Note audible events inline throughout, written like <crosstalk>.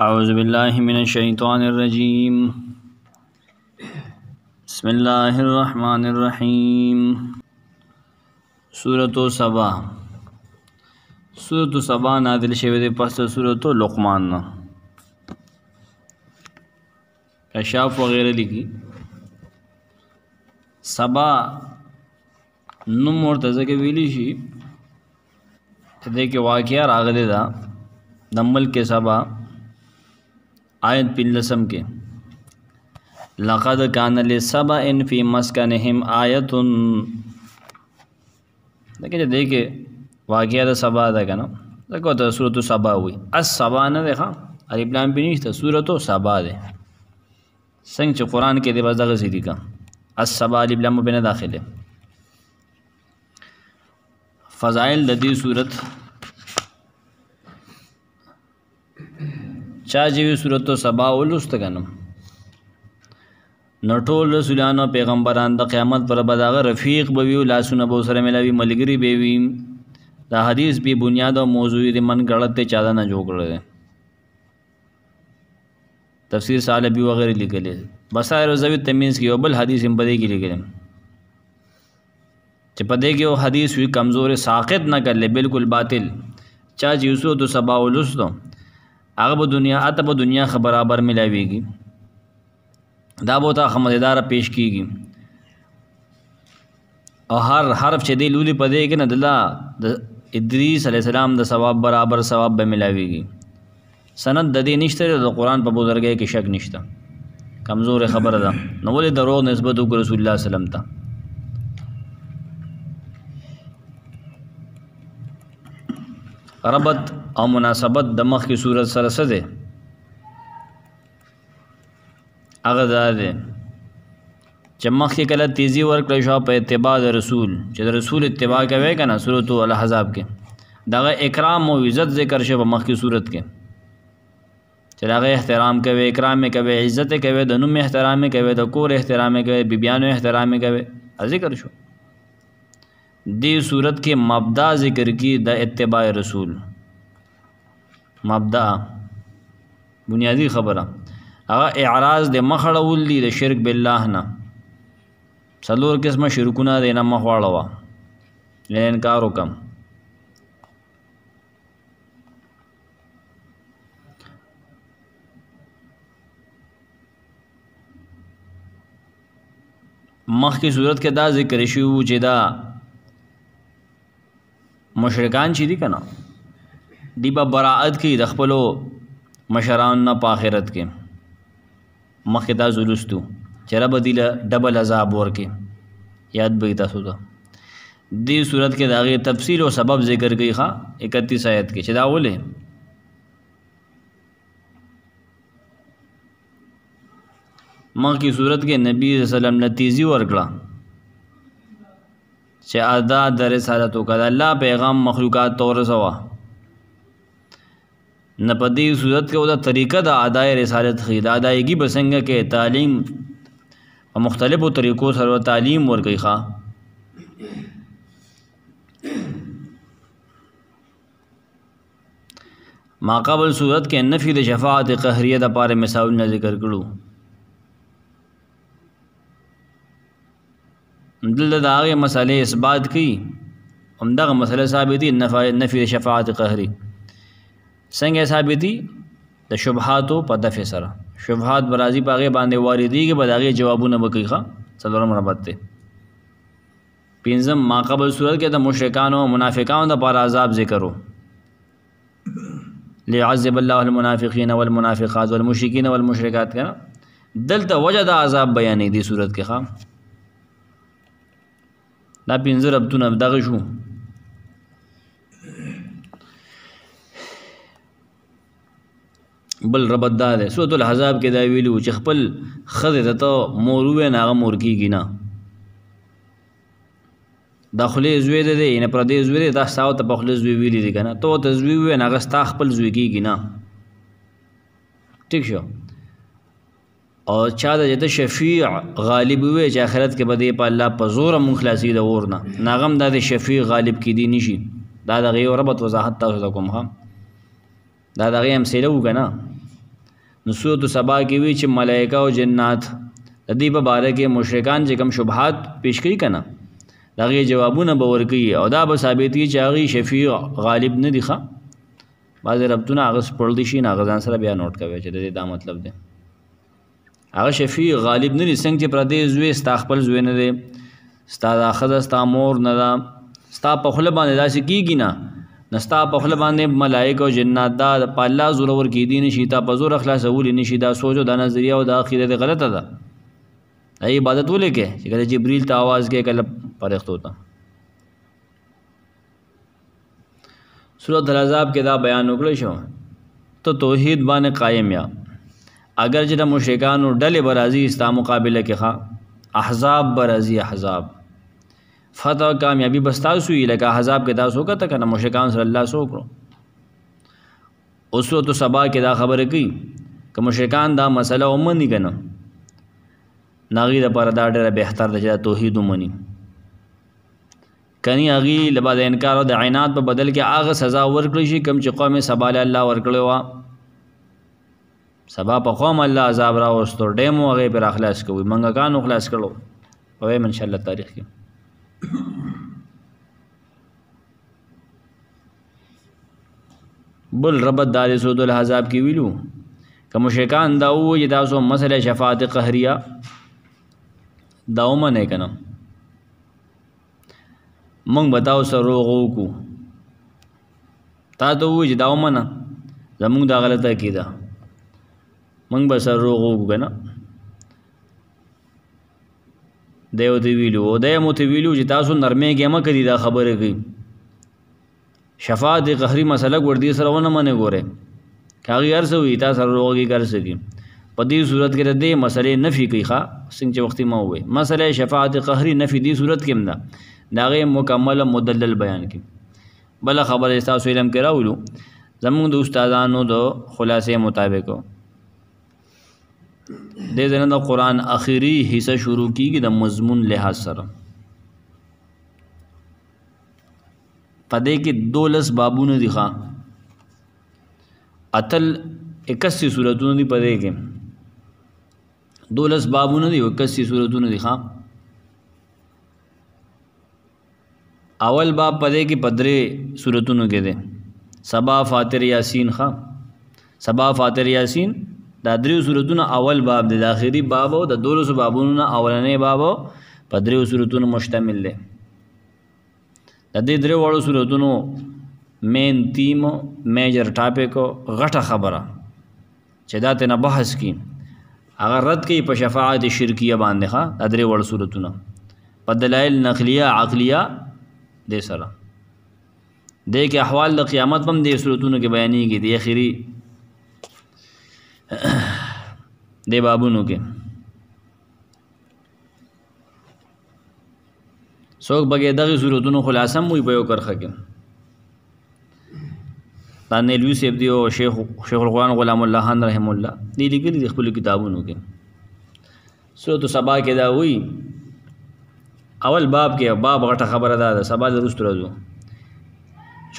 اعوذ باللہ من الشیطان الرجیم بسم اللہ الرحمن الرحیم سورة سبا سورة سبا نادل شوی دی پس سورة لقمان نا کشاف وغیرہ لکی سبا نم ورته کې ویلی شي ته دې کې واقعیا راغلی دا د ملک سبا आयत पिल्लसम के लक़द कान सब इन फ़ी मस्कन आयत आयतन देखिए देखिए वाक़ तो सबा था क्या ना देखो तो सूरत सबा हुई अस सबा ना देखा अलिप्लाम भी नहीं था सूरत सबा दे संग च कुरान के दे बस दगा सीधी का अस सबा अलिप्लाम बिना दाखिल है फ़ज़ाइल ददी सूरत چا چې صورتو سبا ولست غنم نټول رسولانو پیغمبران د قیامت پر بداغه رفیق به وی لاسونه به سره ملاوي ملګری به وی دا حدیث به بنیاد او موضوع دې من غلط ته چا نه جوړل تفسیر سالبی وغیرہ لیکلی بصائر زوی تمیز کې یو بل حدیث هم پدې کې لیکلی چې پدې کې یو حدیث وی کمزور ساقط نه کړل بالکل باطل چا جیسو تو سبا ولستو هغه به دنیا اته به دنیا خبر برابر ملاويږي دا به تا خمدار پیش کیږي او هر حرف چې دی لولي پدې کې نه دلا د ادریس علی السلام د ثواب برابر ثواب به ملاويږي سند د دې نشته د قران په بزرګۍ کې شک نشته کمزور خبره ده نو ولې دروغ نسبت وکړ رسول الله صلی الله علیه وسلم ته ربط او مناسبت د مخ کی صورت سره څه ده هغه دا ده چې مخ کې کله تیزی ورکړی شو په اتباع د رسول چې د رسول اتباع کوي کنه سورۃ الاحزاب کې دغه اکرام او عزت ذکر شوی په مخ کی صورت کې چې دغه احترام کوي اکرام کوي عزت کوي د نوم احترام کوي د کور احترام کوي بیبيانو احترام کوي ذکر شو دی صورت کې مبدا ذکر کی د اتباع رسول مبدا بنیادی خبره هغه اعراض د مخړول دی د شرک بالله نه څلور قسمه شرکونه د نه مخواړه وا انکار وکم مخکې صورت کې دا ذکر شوی چې دا مشرکان چې دي کنه دی به براءت کې د خپلو مشران نه په آخرت کې مخکې دا زلوستو چې رب دی له ډبل عذاب ورکې یاد به تاسو ته دې صورت کې داغه تفصیل او سبب ذکر کوي ښا 31 آیت کې چې دا ولې مخکې صورت کې نبی صلی الله علیه وسلم نتیزی ورکړه چې ادا در رسالت وکړه الله پیغام مخلوقات ته ورسوه نه په دې صورت کې ودا طریقه د ادای رسالت خې د ادایګي بسنګ کې تعلیم په مختلفو طریقو سره تعلیم ورګي ښا ما قبل صورت کې نفي د شفاعت قهريه د پاره مثالونه ذکر کړو دلته د هغې مسلې اثبات کوي همدغه مسله ثابتي نفي د شفاعت قهري څنګه ثابتي د شبهاتو په دفع سره شبهات برازي په هغې باندې واردېږي به د هغې جوابونه به کوي ښه څلورم ربط دی پنځم ما قبل صورت کې د مشرکانو او منافقانو دپاره عذاب ذکر و ليعذب الله المنافقين والمنافقات والمشركين والمشركات کنه دلته وجه د عذاب بیانې دي صورت کې خام دا پنځه ربطونه دغه شو بل ربط دا ده سورۃ الاحزاب کې دا ویلو چې خپل خزه دته موروه ناغه مور کیږي نه داخلي زوی ده نه پردې زوی ده دا ساو ته په خپل زوی ویلې دي کنه تو ته زوی وې ناغه ستا خپل زوی کیږي نه ٹھیک شو او چا د جته شفیع غالب وي چې آخرت کې بده په الله په زور مخلصي د ورنه ناغم د شفیع غالب کې دي نشي دا د غي ربط وضاحت تاسو ته کوم هم دا د غي امثله وګنا نو سورۃ سبا کې وی چې ملائکه او جنات د دې په باره کې مشرکان چې کوم شبهات پیش کړي کنا دا غي جوابونه به ورکي او دا به ثابتي چې هغه شفیع غالب نه دی ښه بعض ربطونه هغه سپړل دي شي هغه ځان سره بیا نوٹ کوي چې دا مطلب دی هغه شفیع غالب نه لسنګ چې پر دې زوی ستا خپل زوی نه دی ستا د اخذ ستا مور نه دا ستا په خپل باندې داسې کیږي نه نستا په خپل باندې ملائکه او جنات دا په الله زور ور کې دي نشي تا په زور اخلاصول نشي دا سوچو دا نظریه او دا عقیده غلطه ده ای عبادت ولې کې چې کله جبرئیل ته आवाज کې کله پرښتو ته سورۃ العذاب کې دا بیان وکړل شو ته توحید باندې قائم یا اگر چې د مشرکانو ډلې برازي ستا مقابله کې ښه احزاب برازي احزاب فتح کامیابی بس تاسو یې لکه احزاب کې تاسو وکړه کنه مشرکان سره الله سو کړو اوس تو سبا کې دا خبره کوي که مشرکان دا مسله ومني کنه ناغي د پر دا ډېر بهتر د توحید ومني کني هغه لبا د انکار او د عینات په بدل کې هغه سزا ورکړي شي کم چې قوم سبا الله ورکړي وا سبا په قوم الله عذاب را وستو ډیم او غیب را خلاص کوي منګه کانو خلاص کړو په ان شاء الله تاریخ کې <coughs> بل رب دار سود الحزاب کې ویلو که مشرکان دا و چې تاسو مسله شفاعت قهریه دا ومنه کنه مونږ بتاو سره روغو کو تا ته و چې دا ومنه زمونږ دا غلطه کیده موږ به سر روغ وګو که نه دی ورته ویلو او دی مو ته ویلو چې تاسو نرمېږئ مه که دا خبرې کوي شفاعت د قهري مسله ګور دې سره ونه منې ګورې که هغې هر څه وي تا سره روغ کې هر څه کوي په دې صورت کې د دې مسلې نفي کوي ښه څنګه چې وختي ما ووې مسله شفاعت قهري نفي دې صورت کې نه دا غي مکمل مدلل بیان کې بل خبره تاسو علم کې راولو زموږ د استادانو د خلاصې مطابق دې ځنه د قران اخیری حصہ شروع کیږي د مضمون لحاظ سره پدې کې دولس بابونه دي ښا اتل 81 سوراتونه دي پدې کې دولس بابونه دي 81 سوراتونه دي ښا اول باب پدې کې پدرې سوراتونو کې ده سبا فاتر یاسین ښا سبا فاتر یاسین دا دریو صورتونه اول باب دی د اخري باب او د دولسو بابونو نه اولنې باب په دریو صورتونو مشتمل دی د دې دریو وړو صورتونو مین تیم میجر ټاپک غټه خبره چې دا ته نه بحث کی هغه رد کوي په شفاعت شرکیه باندې ها د درې وړو صورتونو په دلایل نقلیه عقلیه دې سره دې کې احوال د قیامت هم دې صورتونو کې بیانېږي د اخري <coughs> دی بابونو کې څوک بګې دغه صورتونو خلاصم وي په یو کرخه کې دانلوی سیب دی او شیخ شیخ القرآن غلام الله خان رحم الله دی لیکلي د خپل کتابونو کې سورۃ سبا کې دا وی اول باب کې باب غټه خبره ده سبا د رستورځو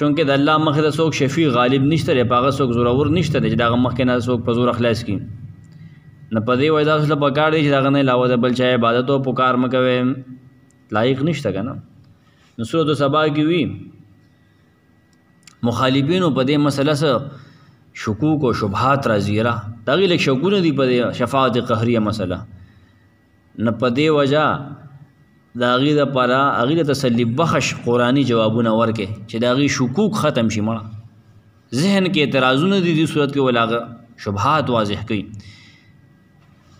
چونکه د الله مخه د څوک شفیع غالب نشته لري پاغه څوک زورور نشته چې دغه مخکې نه څوک په زور خلاص کی نه پدې وای دا څه په کار دی چې دغه نه علاوه د بل چا عبادت او پکار مکوي لایق نشته کنه نو سورۃ سبا کې وی مخالفینو په دې مسله سره شکوک او شبهات راځي را دغه لیک شکونه دي په شفاعت قهریه مسله نه پدې وجہ دا غي د پاره هغه تسلی بخش قرآني جوابونه ورکه چې دا غي شکوک ختم شي مړه ذهن کې اعتراضونه دي د صورت کې ولاغه شبهات واضح کړي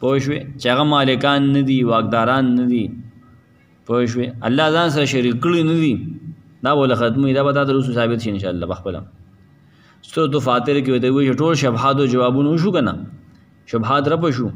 پوښوي چې هغه مالکان نه دي واګداران نه دي پوښوي الله ځان سره شریک کړی نه دي دا ول ختمي دا به تاسو رسو ثابت شي ان شاء الله بخپل ستو تو فاتر کې وته وي ټول شبهات او جوابونه شو کنه شبهات رب شو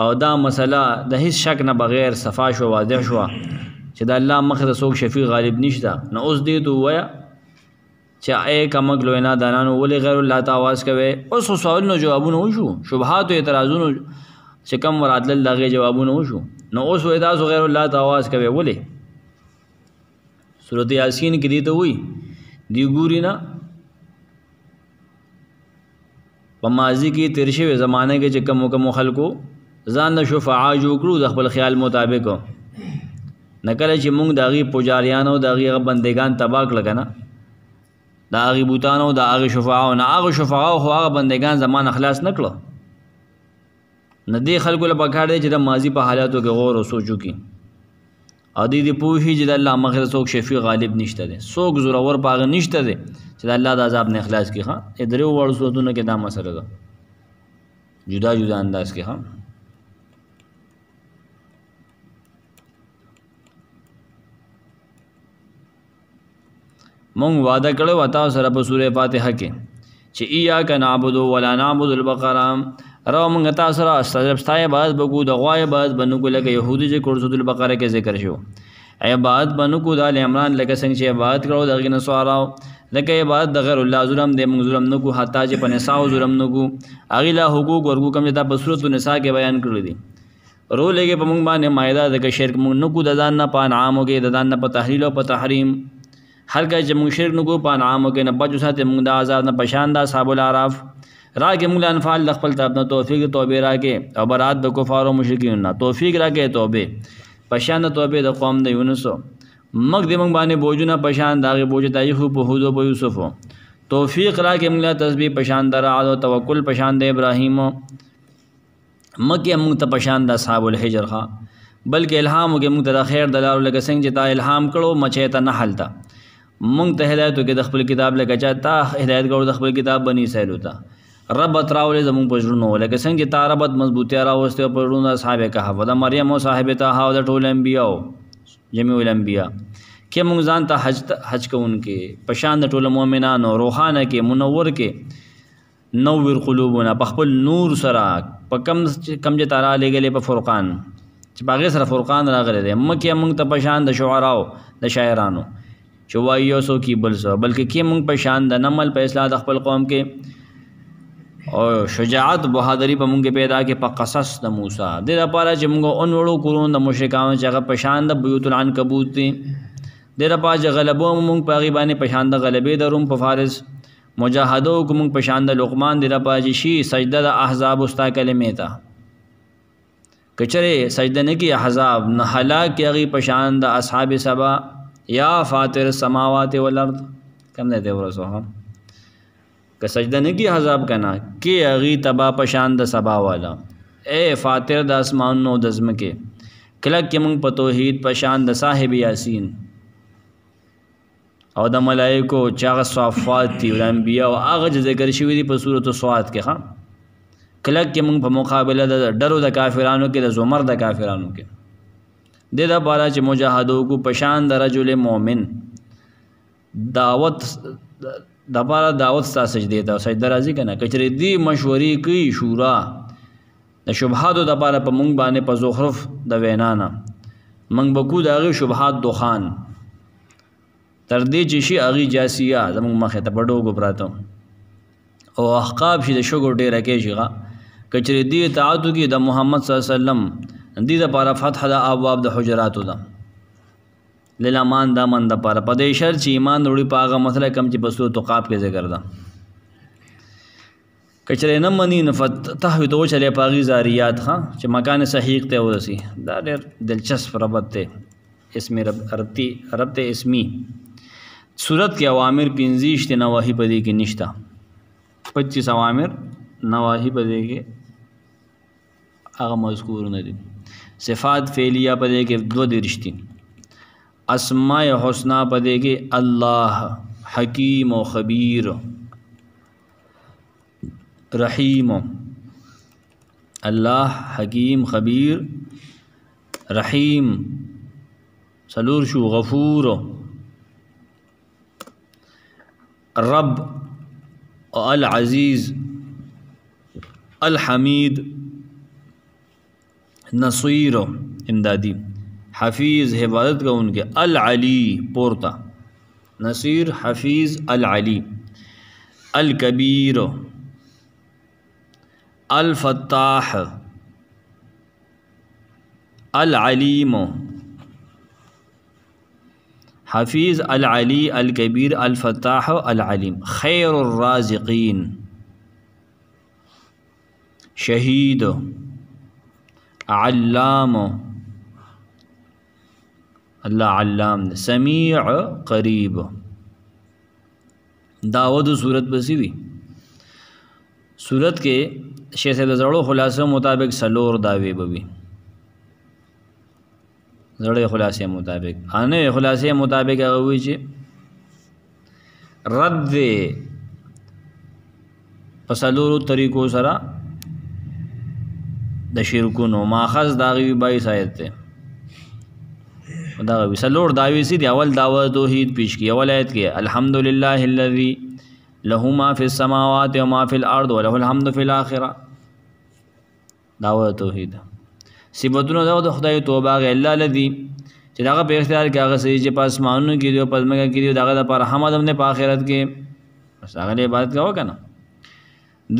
او دا مسله د هیڅ شک نه بغیر صفا شو واضح شو چې د الله مخ د څوک شفیع غالب نشته نو اوس دې ته وایا چې اے کمک لوینا دانانو ولې غیر الله ته आवाज کوي اوس سوالونو جوابونه وشو شبهات او اعتراضونو چې کم ورادل لغه جوابونه وشو نو اوس وې تاسو غیر الله ته आवाज کوي ولې سورۃ یاسین کې دې ته وای دی ګوري نه په ماضی کې تیرشوي زمانه کې چې کم کم خلکو ځان د شفعا جوړ کړو د خپل خیال مطابق نکله چې موږ د هغې پجاریانو د هغې بندگان تباک لګنه د هغې بوتانو د هغې شفعاو نه هغه شفعاو خو هغه بندگان زمان خلاص نکړه نه دې خلکو له پکار دی چې د ماضي په حالاتو کې غور او سوچ وکړي او دې دې پوهی چې د الله مخه څوک شفیع غالب نشته دی څوک زورور پاغه نشته دی چې د الله د عذاب نه اخلاص کی ها ادرې وړ صورتونو کې دا مسله ده جدا جدا انداز کې ها مونږ وعده کړو وتا سره په سوره فاتحه کې چې ایاک نعبد ولا نعبد البقره راو مونږ تاسو سره استجاب ستای باز بګو د غوای باز بنو کو لکه يهودي چې کورسود البقره کې ذکر شو عبادت بنو کو د عمران لکه څنګه چې عبادت کړو دغه نه سواراو لکه عبادت د غیر الله ظلم دې مونږ ظلم نکو حتی چې په نساء ظلم نکو اغه لا حقوق ورکو کم چې په صورت نساء کې بیان کړل دي رو لګي په مونږ باندې مایده د شرک مونږ نکو د ځان نه پان عامو کې د ځان نه په تحلیل او په تحریم हर कह चमशर नको पानाम के नब्बा जुसा तमंगदा आजाद न पशानदा साबुल आराफ रा के मंगला अनफाल दखफल तब न तोफ़ी तोबे रा के अबरात दकुफ़ार मशरकी ना तोफ़ी रा के तोबे पशान तोबे द कौम द यूनसो मग दिमंगबान बोझ न पशान दागे बोझ तयुपो यूसुफ़ो तोफ़ी रा के मंगला तस्बी पशान दर आदो तवक्ल पशान द इब्राहिम मग के मंग तपशान साबुल हजर खा बल्कि इल्हाम के मुंग तरा खैर दलार सिंह जिता इल्हाम कड़ो मचे त न हलता مونږ ته هدایتو کې د خپل کتاب لکه چا تا هدایت کړو د خپل کتاب بنی اسرائیل ته ربط راولې زمونږ په ژوندونو لکه څنګه چې تا ربط مضبوطیا راوسته په ژوندونو اصحاب کهف د مریم او صاحب ته هاو د ټول انبیاو جميع الانبیا کې مونږ ځان ته حج حج کوونکې پشان د ټول مؤمنانو روحانه کې منور کې نور قلوبنا په خپل نور سره په کم کم چې تارا لګلې په فرقان چې باغې سره فرقان راغلي دی مکه مونږ ته پشان د شعراو د شاعرانو چې وای یو سو کی بل سو بلکې کې مونږ په شان د نمل په اصلاح د خپل قوم کې او شجاعت بہادری په مونږ پیدا کې په قصص د موسی د لپاره چې مونږ اون وړو کورون د مشرکانو چې هغه په شان د بیوت العنکبوت دي د لپاره غلبو مونږ په غی باندې په شان د غلبې د روم په فارس مجاهدو کوم په شان د لقمان د لپاره شي سجده د احزاب استا کلمې ته کچره سجده نه کی احزاب نه هلاک کی غی په شان د اصحاب سبا یا فاتر سماوات والارض کم نه دی ورسو ها که سجده نه کی حزاب کنا کی اغي تبا پشان د سبا والا اے فاتر د اسمان نو د زمکه کله کې موږ په توحید پشان د صاحب یاسین او د ملائکو چاغه صفات دی او انبیا او هغه ذکر شوی دی په سورته سواد کې ها کله کې موږ په مقابله د ډرو د کافرانو کې د زمر د کافرانو کې د دا بارا چې مجاهدو کو پشان د رجل مؤمن دعوت د بارا دعوت ستا سجدې ته سجده راځي کنه کچره دی مشورې کوي شورا د شبهاتو د بارا په مونږ باندې په زخرف د وینانا منګ بکو داغه شبهات دوخان تر دې چې شي اغي جاسیه زموږ مخه ته پډوګو پراته او احقاب شي د شګو ډیره کې شيغه کچری دې تعادو کې د محمد صلی الله علیه وسلم دې د پاره فتح د ابواب د حجراتو ده للامان دا من د پاره په دې شر چې ایمان وروړي په هغه مسله کم چې په سورۃ تقاب کې ذکر ده کچره نه منی نفت تحوی تو چلے پاغي زاریات ها چې مکان صحیح ته ورسی دا ډېر دلچسپ ربط ته اسم رب ربطی ربط اسمی صورت کې اوامر 15 ته نواهی پدې کې نشتا 25 اوامر نواهی پدې کې هغه مذکور نه دي सिफ़ात फ़ेलिया पदे के वद रिश्ती असमा हौसना पदे के अल्लाह हकीम व खबीर रहीम अल्लाह हकीम खबीर रहीम सलूरशु गफूर रब अल अज़ीज़ अलहमीद نصير امدادی حفیظ حفاظت کا ان کے العلی پورتا نصیر حفیظ العلی الکبیر الفتاح العلیم حفیظ العلی الکبیر الفتاح العلیم خیر الرازقین شهيد علامو الله علام ده سمیع قریب داوه د صورت بسی وی صورت کې شیخ د زړو خلاصو مطابق سلور داوی بوي زړو خلاصې مطابق انه خلاصې مطابق هغه وی چې رد پسلورو طریقو سره د شرکونو ماخذ داغي بایس آیت ته دا وی سلور داوی سی دی اول داوا توحید پیش کی اول آیت کې الحمدلله الذی له ما فی السماوات و ما فی الارض وله الحمد فی الاخره داوا توحید صفاتونه د خدای توبه غ الله الذی چې داغه په اختیار کې هغه سي چې پس مانو کې دی پس مګه کې دی داغه د پر حمد هم نه په آخرت کې بس هغه عبادت کاوه کنه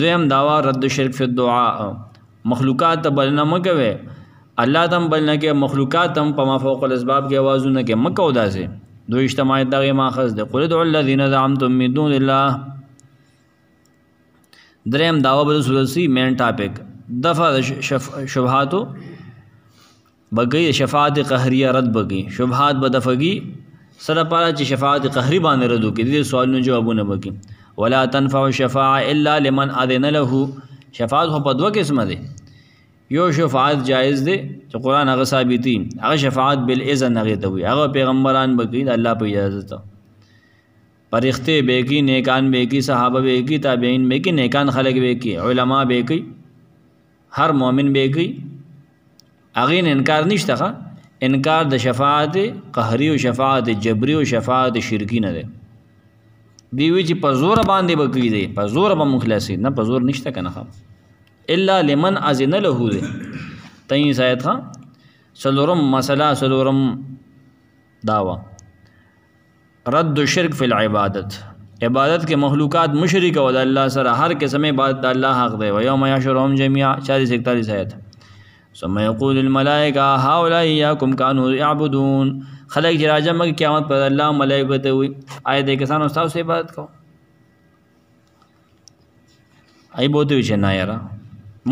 دویم داوا رد شرک فی الدعاء مخلوقات ته بلنه مه کوئ الله تم بلنه کې مخلوقات تم په مافوق الاسباب کې आवाजونه کې مکه وداسې دوی اجتماعیت دغه ماخذ دی قل ادعوا الذين زعمتم من دون الله دریم داوا بل سورسی مین ټاپک دفع شبهاتو بګی شفاعت قهریه رد بګی شبهات به دفګی سره پاره چې شفاعت قهری باندې رد وکړي دې سوالونو جوابونه بګی ولا تنفع شفاعه الا لمن اذن له شفاعت خو په دوه قسمه دی یو شفاعت جایز دی چې قران هغه ثابتي هغه شفاعت بل اذن هغه ته وي هغه پیغمبران بګین الله په اجازه ته پرښتې به کې نیکان به کې صحابه به کې تابعین به کې نیکان خلق به کې علما به کې هر مؤمن به کې اغه انکار نشته انکار د شفاعت قهری او شفاعت جبری او شفاعت شرکی نه ده دی وی چې په زور باندې بکې دی په زور به مخلص نه په زور نشته کنه خام الا لمن اذن له دی تین سایت خان سلورم مسله سلورم داوا رد شرک فی العبادت عبادت کې مخلوقات مشرک او د الله سره هر قسم عبادت د الله حق دی و یوم یشرهم جميعا 40 41 آیت ثم یقول الملائکه هؤلاء یاکم کانوا یعبدون خلک چې راځه مګ قیامت پر الله ملایکو ته وي آیا د کسانو تاسو عبادت کو ای بوته وی چې نه یاره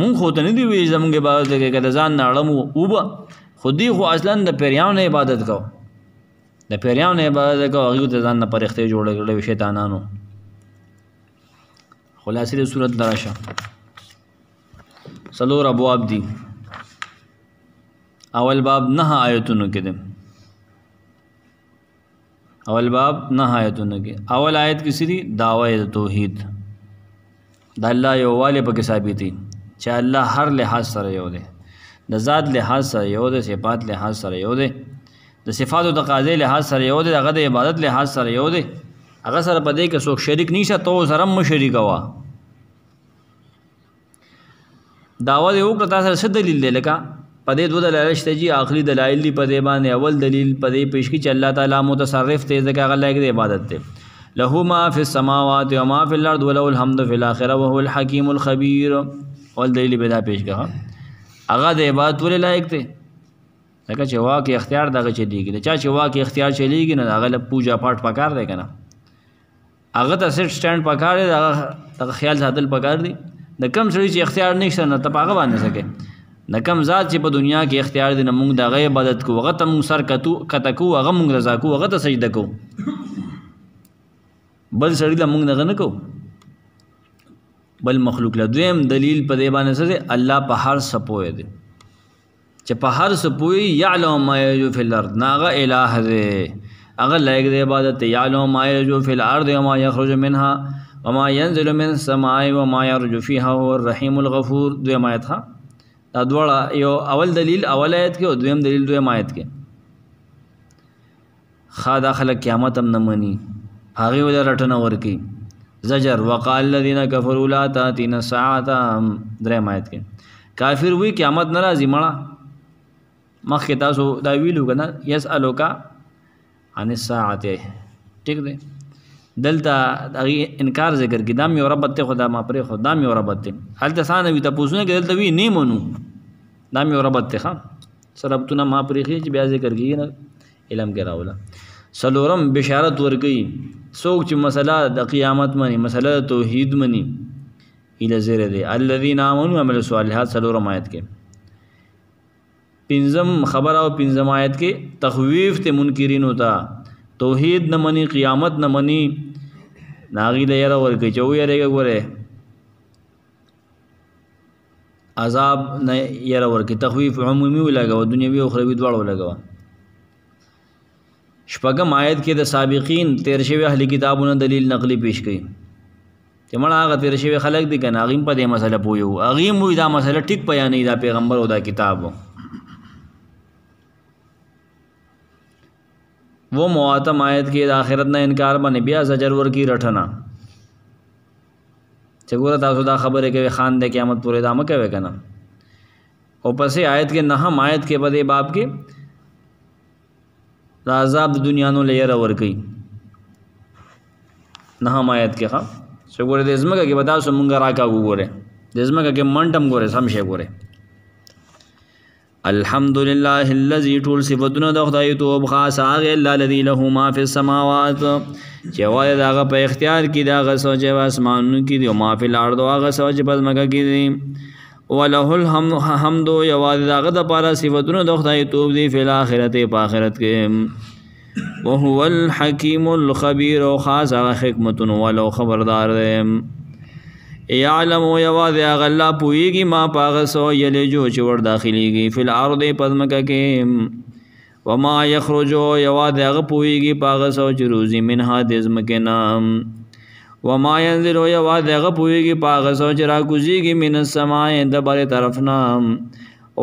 مون خو ته نه دی وی زمونږه عبادت کې کله ځان نه اړم او به خودی خو اصلا د پیریانو عبادت کو د پیریانو عبادت کو هغه ته ځان نه پرخته جوړ کړل شیطانانو خلاصې د صورت دراشه سلور ابواب دي اول باب نه آیتونو کې دي اول باب نه آیتونه کې اول آیت کې سری دعوی توحید د الله یو والي پکې ثابتي چې الله هر لحاظ سره یو دی د ذات لحاظ سره یو دی صفات لحاظ سره یو دی د صفات او تقاضې لحاظ سره یو دی هغه د عبادت لحاظ سره یو دی هغه سره په دې کې څوک شریک نشته تو سره مو شریک وا داوا دی وکړه تاسو څه دلیل دی لکه په دې دوه دلایل شته چې عقلي دلایل دي په دې باندې اول دلیل په دې پیش کې چې الله تعالی متصرف دی ځکه هغه لایق دی عبادت ته له ما فی السماوات و ما فی الارض ولو الحمد فی الاخره وهو الحکیم الخبیر اول دلیل به دا پیش کا هغه د عبادت ولې لایق دی ځکه چې واکه اختیار دغه چلیږي دا چا چې واکه اختیار چلیږي نه هغه له پوجا پاټ پکار دی کنه هغه ته سټ سټاند پکار دی هغه خیال ساتل پکار دی د کم سړي چې اختیار نشته نه ته هغه باندې سکے د کم ذات چې په دنیا کې اختیار دی موږ د غي عبادت کو هغه ته موږ سر کتو کتکو هغه موږ رضا کو هغه ته سجده کو بل سړی د موږ نه کو بل مخلوق له دویم دلیل په دی باندې سره الله په هر سپوې دی چې په هر سپوې یعلم ما یجو فی الارض ناغه الہ دی هغه لایق دی عبادت یعلم ما یجو فی الارض و ما یخرج منها وما ينزل من السماء وما يرجو فيها هو الرحيم الغفور دویم آیت ها دا دواړه یو اول دلیل اول آیت کې او دویم دلیل دویم آیت کې خا دا خلک قیامت هم نه مني هغې وجه رټنه ورکي زجر وقال الذين كفروا لا تاتينا الساعه دریم آیت کې کافر وی قیامت نه راځي مړه مخکې تاسو دا ویلو کنه یسالوکا عن الساعه ټیک دی دلته هغه انکار ذکر کې دام یو ربته خدا ما پرې خدا مې ربته هلته سانه وي تاسو نه کې دلته وی نه مونږ دا مې ربط دی ښه څه ربطونه ما پرېښي چې بیا ذکر کېږي نه علم کې راوله څلورم بشارت ورکوي څوک چې مسله د قیامت مني مسله د توحید مني هیله زیره دی الذین آمنوا عمل صالحات څلورم آیت کې پنځم خبر او پنځم آیت کې تخویف ته منکرینو ته توحید نه مني قیامت نه مني ناغي د یاره ورکوي چې ویریږي ګوره عذاب نه یره ورکې تخویف عمومي ولګوه دنیوي او اخروي دواړه ولګوه شپږم آیت کې د سابقین تیر شوي اهلي کتابونو دلیل نقلي پیش کړي چې مړه هغه تیر شوي خلک دي کنه هغه په دې مسله پوي وو هغه مو دا مسله ټیک بیانې دا پیغمبر او دا کتاب وو مواتم آیت کې د آخرت نه انکار باندې بیا زجر ورکی رټنه چې ګوره تاسو دا خبره کوي خان د قیامت پورې دا مکه کوي کنه او پسې آیت کې نهم آیت کې په دې باب کې دا عذاب د دنیا نو لیر اور کوي نهم آیت کې ښا چې ګوره د ازمکه کې به تاسو مونږ راکا وګوره د ازمکه کې منټم ګوره سم شي ګوره الحمدلله الذي ټول صفاتونه د خدای توب خاص هغه الله الذي له ما في السماوات چې وای داغه په اختیار کې داغه سوچ او اسمانونو کې دی او ما في الارض هغه سوچ په مګه کې دی وله الحمد حمد یو داغه د پاره صفاتونه د خدای توب دی په اخرت په اخرت کې وهو الحکیم الخبیر او خاص هغه حکمتونه ولو خبردار دی یعلم او یواز غلا پویږي ما پاغسو یلی جو چې ور داخليږي فل ارض پزمکه کې وما یخرجو یواز غ پویږي پاغسو چې روزي منها دزمکه نام وما ينزل او یواز غ پویږي پاغسو چې را کوزيږي من السماء د بل طرف نام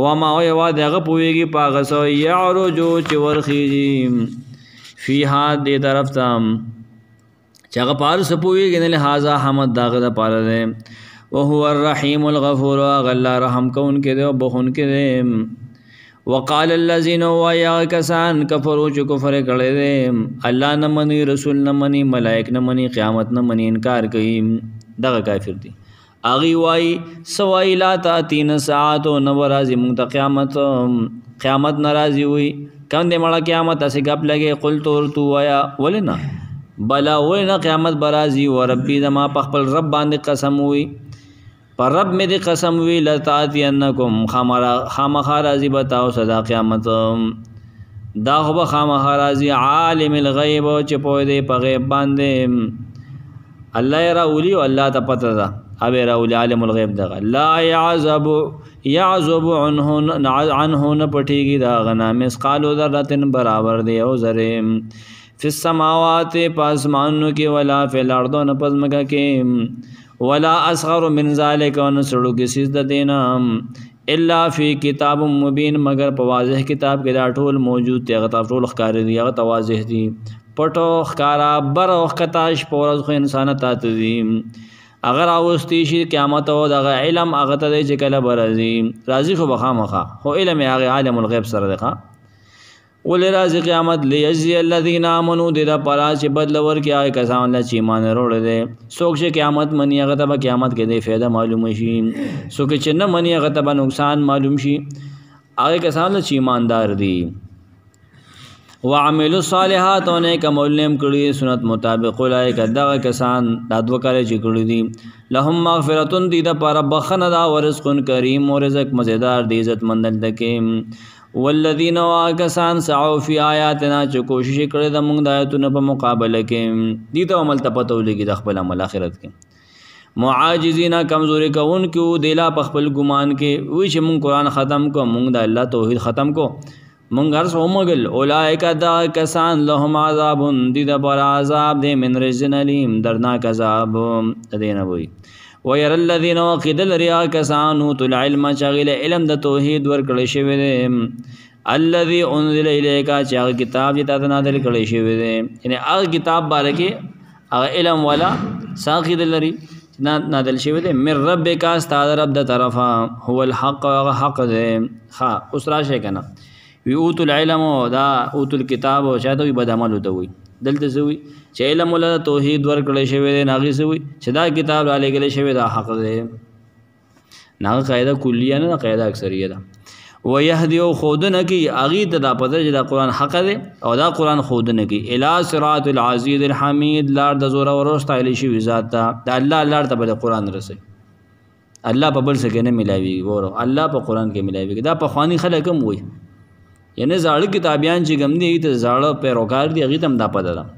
وما او یواز غ پویږي پاغسو یعرجو چې ورخیږي فیها دې طرف تام چې هغه پار سپويږي نه لہذا حمد داغه د پاره ده او هو الرحیم الغفور غلا رحم کون کې ده او بخون کې ده وقال الذين ويا كسان كفروا چې کفر کړي دي الله نه مني رسول نه مني ملائک نه مني قیامت نه مني انکار کوي دغه کافر دي اغي وای سوای لا تا تین ساعت او نو راځي مونږ ته قیامت قیامت ناراضي وي کاندې مړه قیامت اسې غپ لګي قل تور تو وایا ولنا بلا وې نه قیامت برازي او ربي زما په خپل رب باندې قسم وي پر رب مې دې قسم وی لتاتی انکم خامرا خامخارازی بتاو صدا قیامت دا خو به خامخارازی عالم الغیب او چې پوی دې په غیب باندې الله را اولی او الله ته پته ده ابه را اولی عالم الغیب ده لا يعذب يعذب عنه عنه نه پټیږي دا غنا مسقالو ذره برابر دی او ذره فی السماوات پاسمانو کې ولا فی الارض نه پزمګه کې ولا اصغر من ذلک ان سړو کې سجده دینا الا فی کتاب مبین مگر په واضح کتاب کې دا ټول موجود دی هغه ټول ښکار دی هغه واضح دی پټو ښکارا بر او کتاش پورز خو انسان ته تدیم اگر اوستی شي قیامت او دغه علم هغه ته چې کله برزي راضی خو بخامخه خو علم هغه عالم الغیب سره دی ولې راځي قیامت لیجزی الذین آمنو د پرا چې بدل ورکړي هغه کسان له چې ایمان وروړي دي څوک چې قیامت مني هغه ته قیامت کې د فایده معلوم شي څوک چې نه مني هغه ته نقصان معلوم شي هغه کسان له چې ایماندار دي وعمل الصالحات او نیک مولنم کړي سنت مطابق ولای کداغه کسان دا دوه کاري چې کړی دي لهم مغفرتون دي د پر بخنه دا ورزق کریم او رزق مزیدار دی عزت مندل دکې والذین واکسان سعو فی آیاتنا چې کوشش کړي د موږ د آیاتونو په مقابله کې دي ته عمل ته پته ولګي د خپل عمل آخرت کې معاجزینا کمزوري کون کو دیلا په خپل ګمان کې وی چې موږ قران ختم کو موږ د الله توحید ختم کو موږ هر څو مګل اولایک دا کسان لهم عذاب دی د بر عذاب دی من رجن الیم درناک عذاب دینه وی وير الذين وقد لريا کسانو تل علم شغل علم د توحید ور کړی شوی دی الذي انزل اليك چا کتاب چې تاسو نازل کړی شوی دی یعنی هغه کتاب باندې کې هغه علم والا ساقید لري نازل شوی دی من ربک استاد رب د طرفا هو الحق هغه حق دی ها اوس راشه کنه وی اوت العلم دا اوت الكتاب او شاته به عمل دوی دلته زوی چې علم ول توحید ورکړې شوی دی ناغي سوی چې دا کتاب را لګلې شوی دا حق دی ناغه قاعده کلیه نه قاعده اکثریه ده و يهدي خودنه کی اغي ته دا پته چې دا قران حق دی او دا قران خودنه کی الا صراط العزیز الحمید لار د زوره ورسته الی شی ذات دا الله لار ته بل قران رسي الله په بل څه نه ملاوي ګورو الله په قران کې ملاوي دا په خواني خلک هم وي یعنی زاړه کتابیان چې ګم دي ته زاړه پیروکار دي اغي تم دا پته ده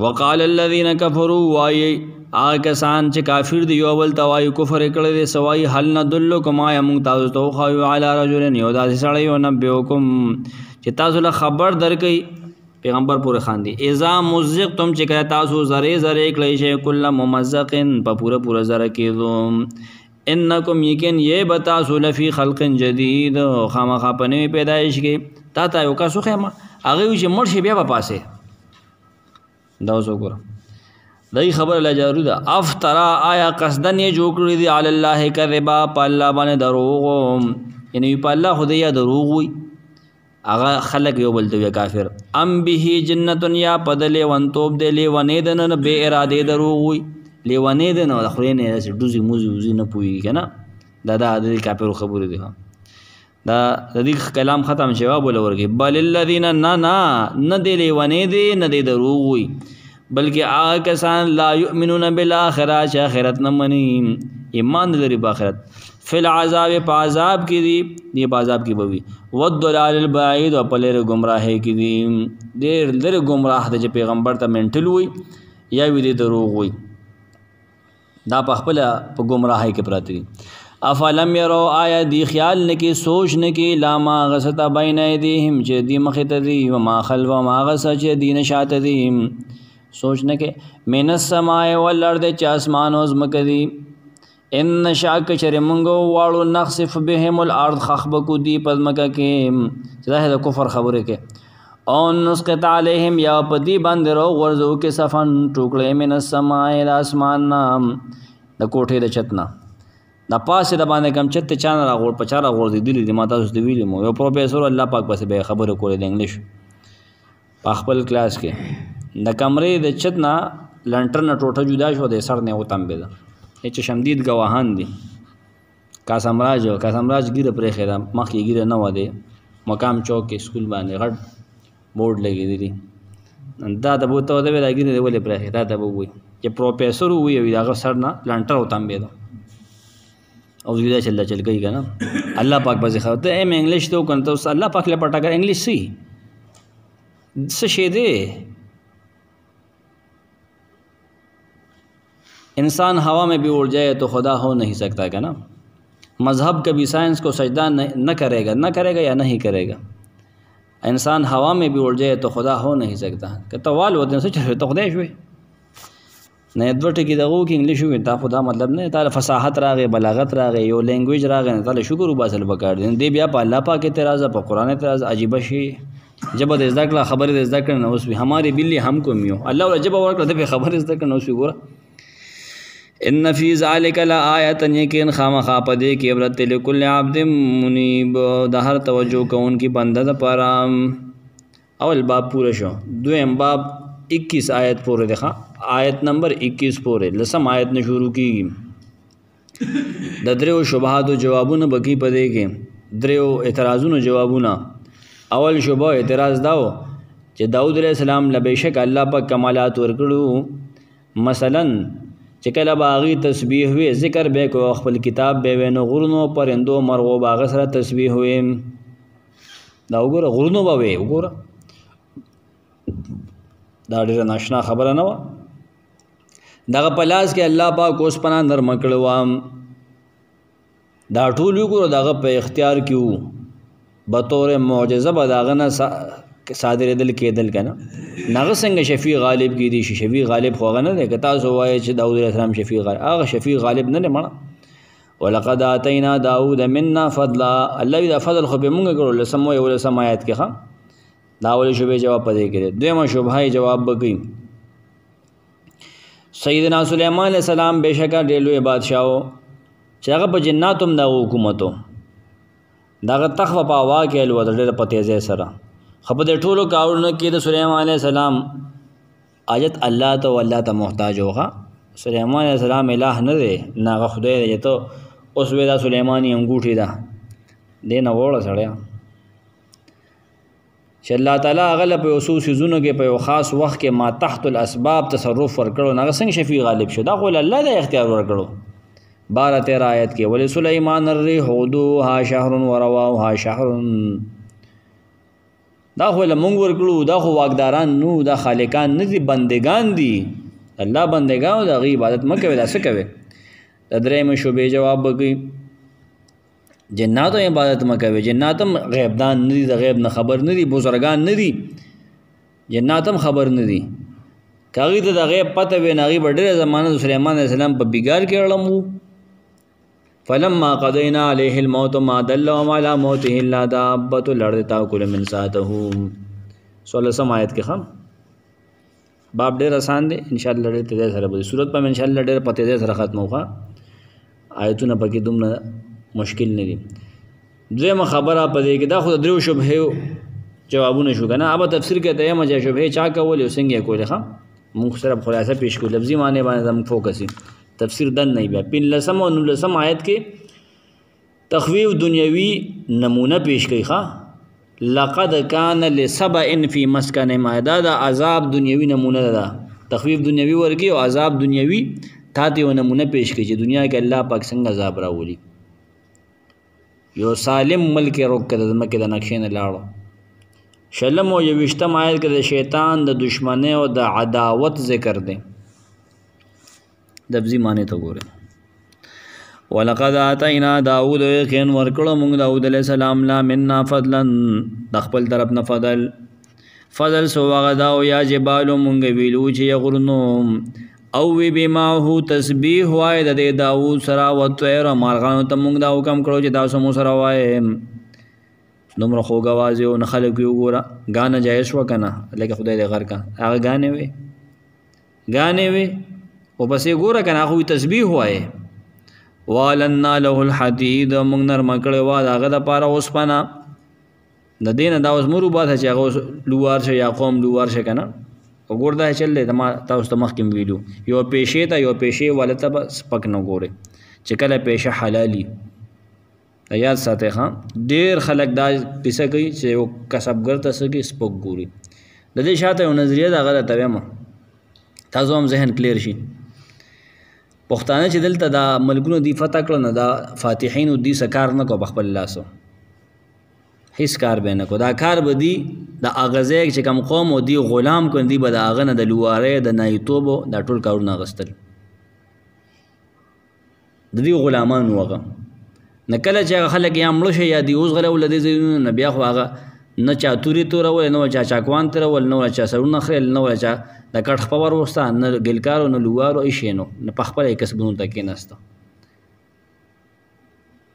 وقال الذين كفروا واي هغه کسان چې کافر دی یو بل توای کفر کړي دي سوای حل ندلکم آیا موږ تاسو ته خو علی رجل یو داسې سړی یو نبیوکم چې تاسو له خبر درکې پیغمبر پورې خان دي اذا مزقتم چې کړه تاسو زره زره کړي شي کله ممزقن په پوره پوره زره کېدو انکم یقین یې بتا سول فی خلق جدید خامخا پنه پیدایش کې تا تا یو کا سخه ما هغه چې مرشي بیا په پاسه دا اوس وګوره دای خبر لا جارو دا افترا آیا قصدن یې جوړ کړی دی علی الله کذبا په الله باندې دروغ یعنی په الله خدای دروغ وي هغه خلق یو بل دی کافر ام به جنت یا پدلې ونتوب دی لیونه دنه به اراده دروغ وي لیونه دنه خلینه دسه دوزی موزی وزي نه پوي کنه دا دا د کافر خبره دی ها دا د دې کلام ختم جواب ولورګي بل الذین نا نا نه دی لیونه دی نه دی دروغ وي بلکې هغه کسان لا یؤمنون بالاخره چې آخرت نه مني ایمان لري په آخرت فل عذاب په عذاب کې دی دی په عذاب کې بوي ودلال البعید او په لری گمراهي کې دی ډیر لری گمراه د پیغمبر ته منټل وي یا وی دی دروغ وي دا په خپل په گمراهي کې پراته دي افلم یرو آیا دی خیال نکی سوچ نکی لا ما غستا بین ایدیهم چې دی مخیت دی وما خلو ما غسا چې دی نشات دی سوچ نکی من السماع والارد چې اسمان او زمک دی ان شاک چرمنګو واړو نخسف بهم الارض خخبکو دی پزمکه کې ظاهر کفر خبره کې او نسقط علیهم یا پدی باندې رو ورزو کې صفن ټوکړې من السماء الاسمان نام د کوټې د چتنا د پاسه د باندې کم چته چانه راغور په چاره غور دي دلی د ما تاسو ته ویلم یو پروفیسور الله پاک بس به خبره کولې د انګلیش په خپل کلاس کې د کمرې د چتنا لنټرن ټوټه جدا شو د سر نه وتم به چې شمدید گواهان دي قاسمراج او قاسمراج ګیره پرې خیره مخکې ګیره نه وده مقام چوک سکول باندې غټ بورډ لګېدلی دا د بوته وده به دا ګیره ولې پرې دا ته وایي چې پروفیسور وي او دغه سر نه لنټر وتم به अवजुदा चल चल गई का ना अल्लाह पाक बस तो एम इंग्लिश तो करता तो अल्लाह पाक ले कर इंग्लिश सी से इंसान हवा में भी उड़ जाए तो खुदा हो नहीं सकता क्या ना मज़हब कभी साइंस को सजदा न करेगा न करेगा या नहीं करेगा इंसान हवा में भी उड़ जाए तो खुदा हो नहीं सकता कहता वाल होते हैं सोच रहे तो खुदेश हुए نه دوه ټکي دغه کې انګلیش وي دا خو دا مطلب نه تعالی فصاحت راغې بلاغت راغې یو لینګویج راغې نه تعالی شکر وباسل پکار دي دی بیا په الله پاک اعتراض په قران اعتراض عجیب شي جب د زده کړه خبره د زده کړه نو اوس به هماري بلی هم کوم یو الله ولا جب ورکړه د خبره زده کړه نو اوس ګوره ان فی ذلک لآیه یقین خامخا په دې کې عبرت لکل عبد منیب د هر توجه کوونکی بنده د پاره اول باب پوره شو دویم باب 21 آیت پوره دی ښا آیت نمبر 21 پورې لسم آیت نه شروع کیږي د دریو شبهاتو جوابونه بکی پدې کې دریو اعتراضونو جوابونه اول شبه اعتراض داو چې داود علیہ السلام لبیشک الله په کمالات ورکړو مثلا چې کله باغی تسبیح وی ذکر به کو خپل کتاب به وینو غرونو پرندو مرغو باغ سره تسبیح وی دا وګوره غرونو به وګوره دا ډیره ناشنا خبره نه وه دغه پلاس کې الله پاک اوس پنا نرم کړو دا ټول یو دغه په اختیار کیو بطور معجزه به داغه نه صادر دل کېدل کنه نغه څنګه شفیع غالب کې دي شفیع غالب خو غنه ده که تاسو وایي چې داوود علیه السلام شفیع غالب هغه شفیع غالب نه مړه ولقد اتینا داوود منا فضلا الله دا فضل خو به مونږ کړو لسمو یو لسم آیات کې ها داوود شوبې جواب پدې کړي دویمه شوبه جواب بګیم سیدنا سلیمان علیہ السلام بشکا ډېر بادشاہ وو چې هغه په جناتم د حکومتو دغه تخ په وا کې الو د ډېر په تیزه سره خپ د ټولو کارونو کې د سلیمان علیہ السلام آیت الله ته الله ته محتاج وغه سلیمان علیہ السلام الہ نه دی نه خدای دی ته اوس وې دا سلیمانی انګوټی دا دینه وړه سړیا چې الله تعالی هغه په اوسو سيزونو کې په یو خاص وخت کې ما تحت الاسباب تصرف ورکړو نه څنګه شفیع غالب شو دا خو الله د اختیار ورکړو بارہ تیرہ آیت کے ولی سلیمان الرح دو ہا شہر و رواو ہا شہر دا خو لمونږ ورکړو دا خو واګداران نو دا خالقان نه دي بندگان دي الله بندگان او د غي عبادت مکه ولا څه کوي د درې مشوبې جواب وکي جنات او عبادت مکوي جنات هم غیب دان نه دي د غیب نه خبر نه دي بزرګان نه دي جنات هم خبر نه دي کاغی ته د غیب پته وې ناغي بډره زمانه د سليمان عليه السلام په بیګار کې اړم فلما قضينا عليه الموت ما دلهم على موته الا دابه الارض تاكل من ساته سولسم آیت کې خام باب ډېر آسان دی ان شاء الله ډېر تیز سره به صورت په ان شاء الله ډېر پته دې سره ختمو ښا آیتونه پکې دومره مشکل نه دي ما خبره په دې کې دا خو درو شبهه جوابونه شو کنه اوبه تفسیر کې ته دایمه چې شبهه چا کول او څنګه کول ښه موږ سره خلاصه پیش کو لفظي معنی باندې زم فوکس تفسیر دن نه بیا پن لسم او لسم آیت کې تخویف دنیوي نمونه پیش کوي ښه لقد کان لسبا ان فی مسکن ما دا دا عذاب دنیوي نمونه ده تخویف دنیوي ورکی او عذاب دنیوي تاته نمونه پیش کوي چې دنیا کې الله پاک څنګه عذاب راولي یو سالم ملک روک کړ د مکه د نقشې نه لاړو شلم او یوشتم آیت کې د شیطان د دشمنی او د عداوت ذکر دی دبزی معنی ته ګوره ولقد اتینا داوود یقین ورکړو موږ داوود علیہ السلام لا مننا فضلا د خپل طرف نه فضل فضل سو وغدا او یا جبال موږ ویلو چې غرنو او وی بما هو تسبیح وای د دا داوود سره او طیر مارغان ته موږ دا حکم کړو چې تاسو مو سره وای نمره خو غواز او خلک یو ګوره غانه جایش وکنه لکه خدای دې غر کا هغه غانه وي غانه وي او پسې ګوره کنه خو تسبیح وای والنا له الحديد موږ نر مکړه وا داغه د پاره اوس پنا د دین دا اوس مرو باته چې هغه لوار شه یا قوم لوار شه کنه وګور دا چل دی ما تاسو ته مخکې ویلو یو پیشې ته یو پیشې والے ته سپک نه ګوري چې کله پیشه حلالي یاد ساتي خان ډیر خلک دا کیسه کوي چې یو کسبګر ته سګي سپوک ګوري د دې شاته یو نظریه دا غلطه وایم تاسو هم ذهن کلیر شي پښتانه چې دلته دا ملګرو دی فتح کړنه دا فاتحین دی سکار نه کو بخبل لاسو هیڅ کار به نه کو دا کار به دی د اغازه چې کم قوم او دی غلام کړي دی به د اغه نه د لواره د نایتوب دا ټول کارونه غستل د دې غلامان وغه نه کله چې خلک یا مړ شي یا دی اوس غره ولدي زینو نه بیا خو هغه نه چا توري تور ول نه چا چاکوان تر ول نه چا سرونه خل نه چا د کټ خبر وستا نه ګلکارو نه لوارو ایشینو نه پخپل کسبونو تکې نسته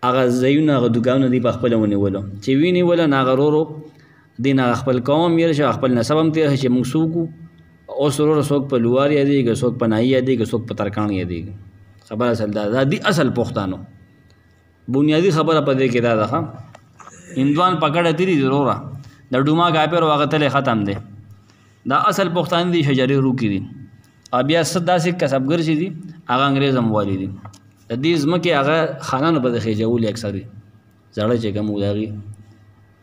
هغه ځایونه هغه دوکانونه دوی په خپله ونیولو چې ویې نیوله نو هغه ورو دوی نه خپل قوم یېر شو خپل نسب هم تېر چې موږ څوک وو اوس وروره څوک په لوار یادېږي څوک په نایي یادېږي څوک په ترکاڼ یادېږي خبره اصل دا ده دوی اصل پښتانو بنیادي خبره په دې کې دا ده ښه هندوان پکړه تیری وروره د ډوما ګاپر واغتل ختم دی دا اصل پښتانه دي شجرې رو کې دي او بیا څه داسې کسبګر شي دي هغه انګریز هم والي دي د دې ځمکې هغه خانانو به د خېجولي اکثري زاړه چې کوم وداغي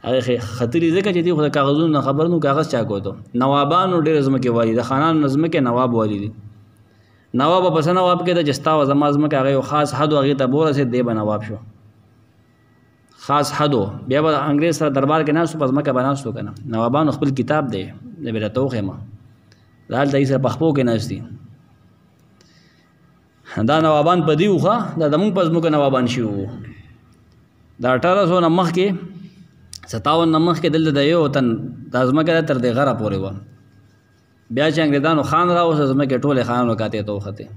هغه خطرې ځکه چې دی خو د کاغذونو نه خبر نو کاغذ چا کوته نوابانو ډېر ځمکې والی د خانانو ځمکې نواب والی دي نواب په سن نواب کې د جستا و زما ځمکې هغه خاص حد هغه ته بوله سي دی به نواب شو خاص حدو بیا به انګريز سره دربار کې ناسو په ځمکه بناستو کنه نوابانو خپل کتاب دی د بیرته وخه ما دال دای سره پخپو کې ناشتي دا نوابان په دی وخه دا زمونږ په ځمکه نوابان شي وو دا 1800 نه مخکې 57 نه مخکې دلته د یو وطن د ځمکه تر دې غره پورې و بیا چې انګریزانو خان را اوس ځمکه ټوله خانانو کاته توخته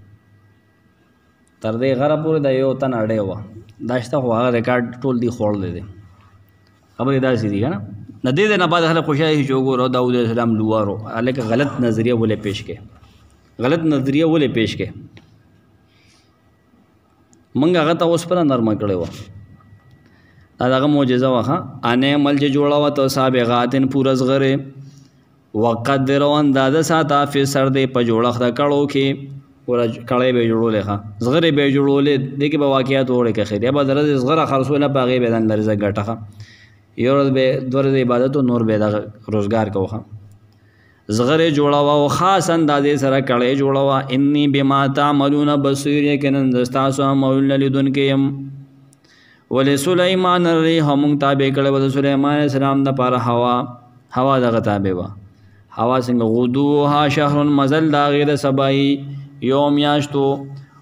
تر دې غره پورې د یو تن اړې و دا شته خو هغه ریکارډ ټول دی خوړل دي خبرې داسې دي کنه نه دې نه بعد خلک خوشاله شي وګورو داوود السلام لوارو الکه غلط نظریه ولې پیش کې غلط نظریه ولې پیش کې منګ هغه ته اوس پر نرمه کړي و دا هغه معجزه وه انه مل چې جوړا و ته سابغاتن پورز غره وقدرون دا د ساته فی سر دی په جوړخ د کړو کې ورا کړه به جوړولې ښه زغره به جوړولې دغه به واقعیت وړې کې خیر یا به درز زغره خرصوله باغې بدن لرزه ګټه یو ورځ به دور عبادت او نور به د روزګار کوخه زغره جوړاوا او خاص اندازې سره کړې جوړاوا انی بما تعملون بصیر یقینا دستاسو مول لیدون کې يم ول سليمان الريح مونږ تابع کړې ول سليمان السلام د پاره هوا هوا دغه تابع وا هوا څنګه غدوها شهر مزل دا غیر سبای یوم یاشتو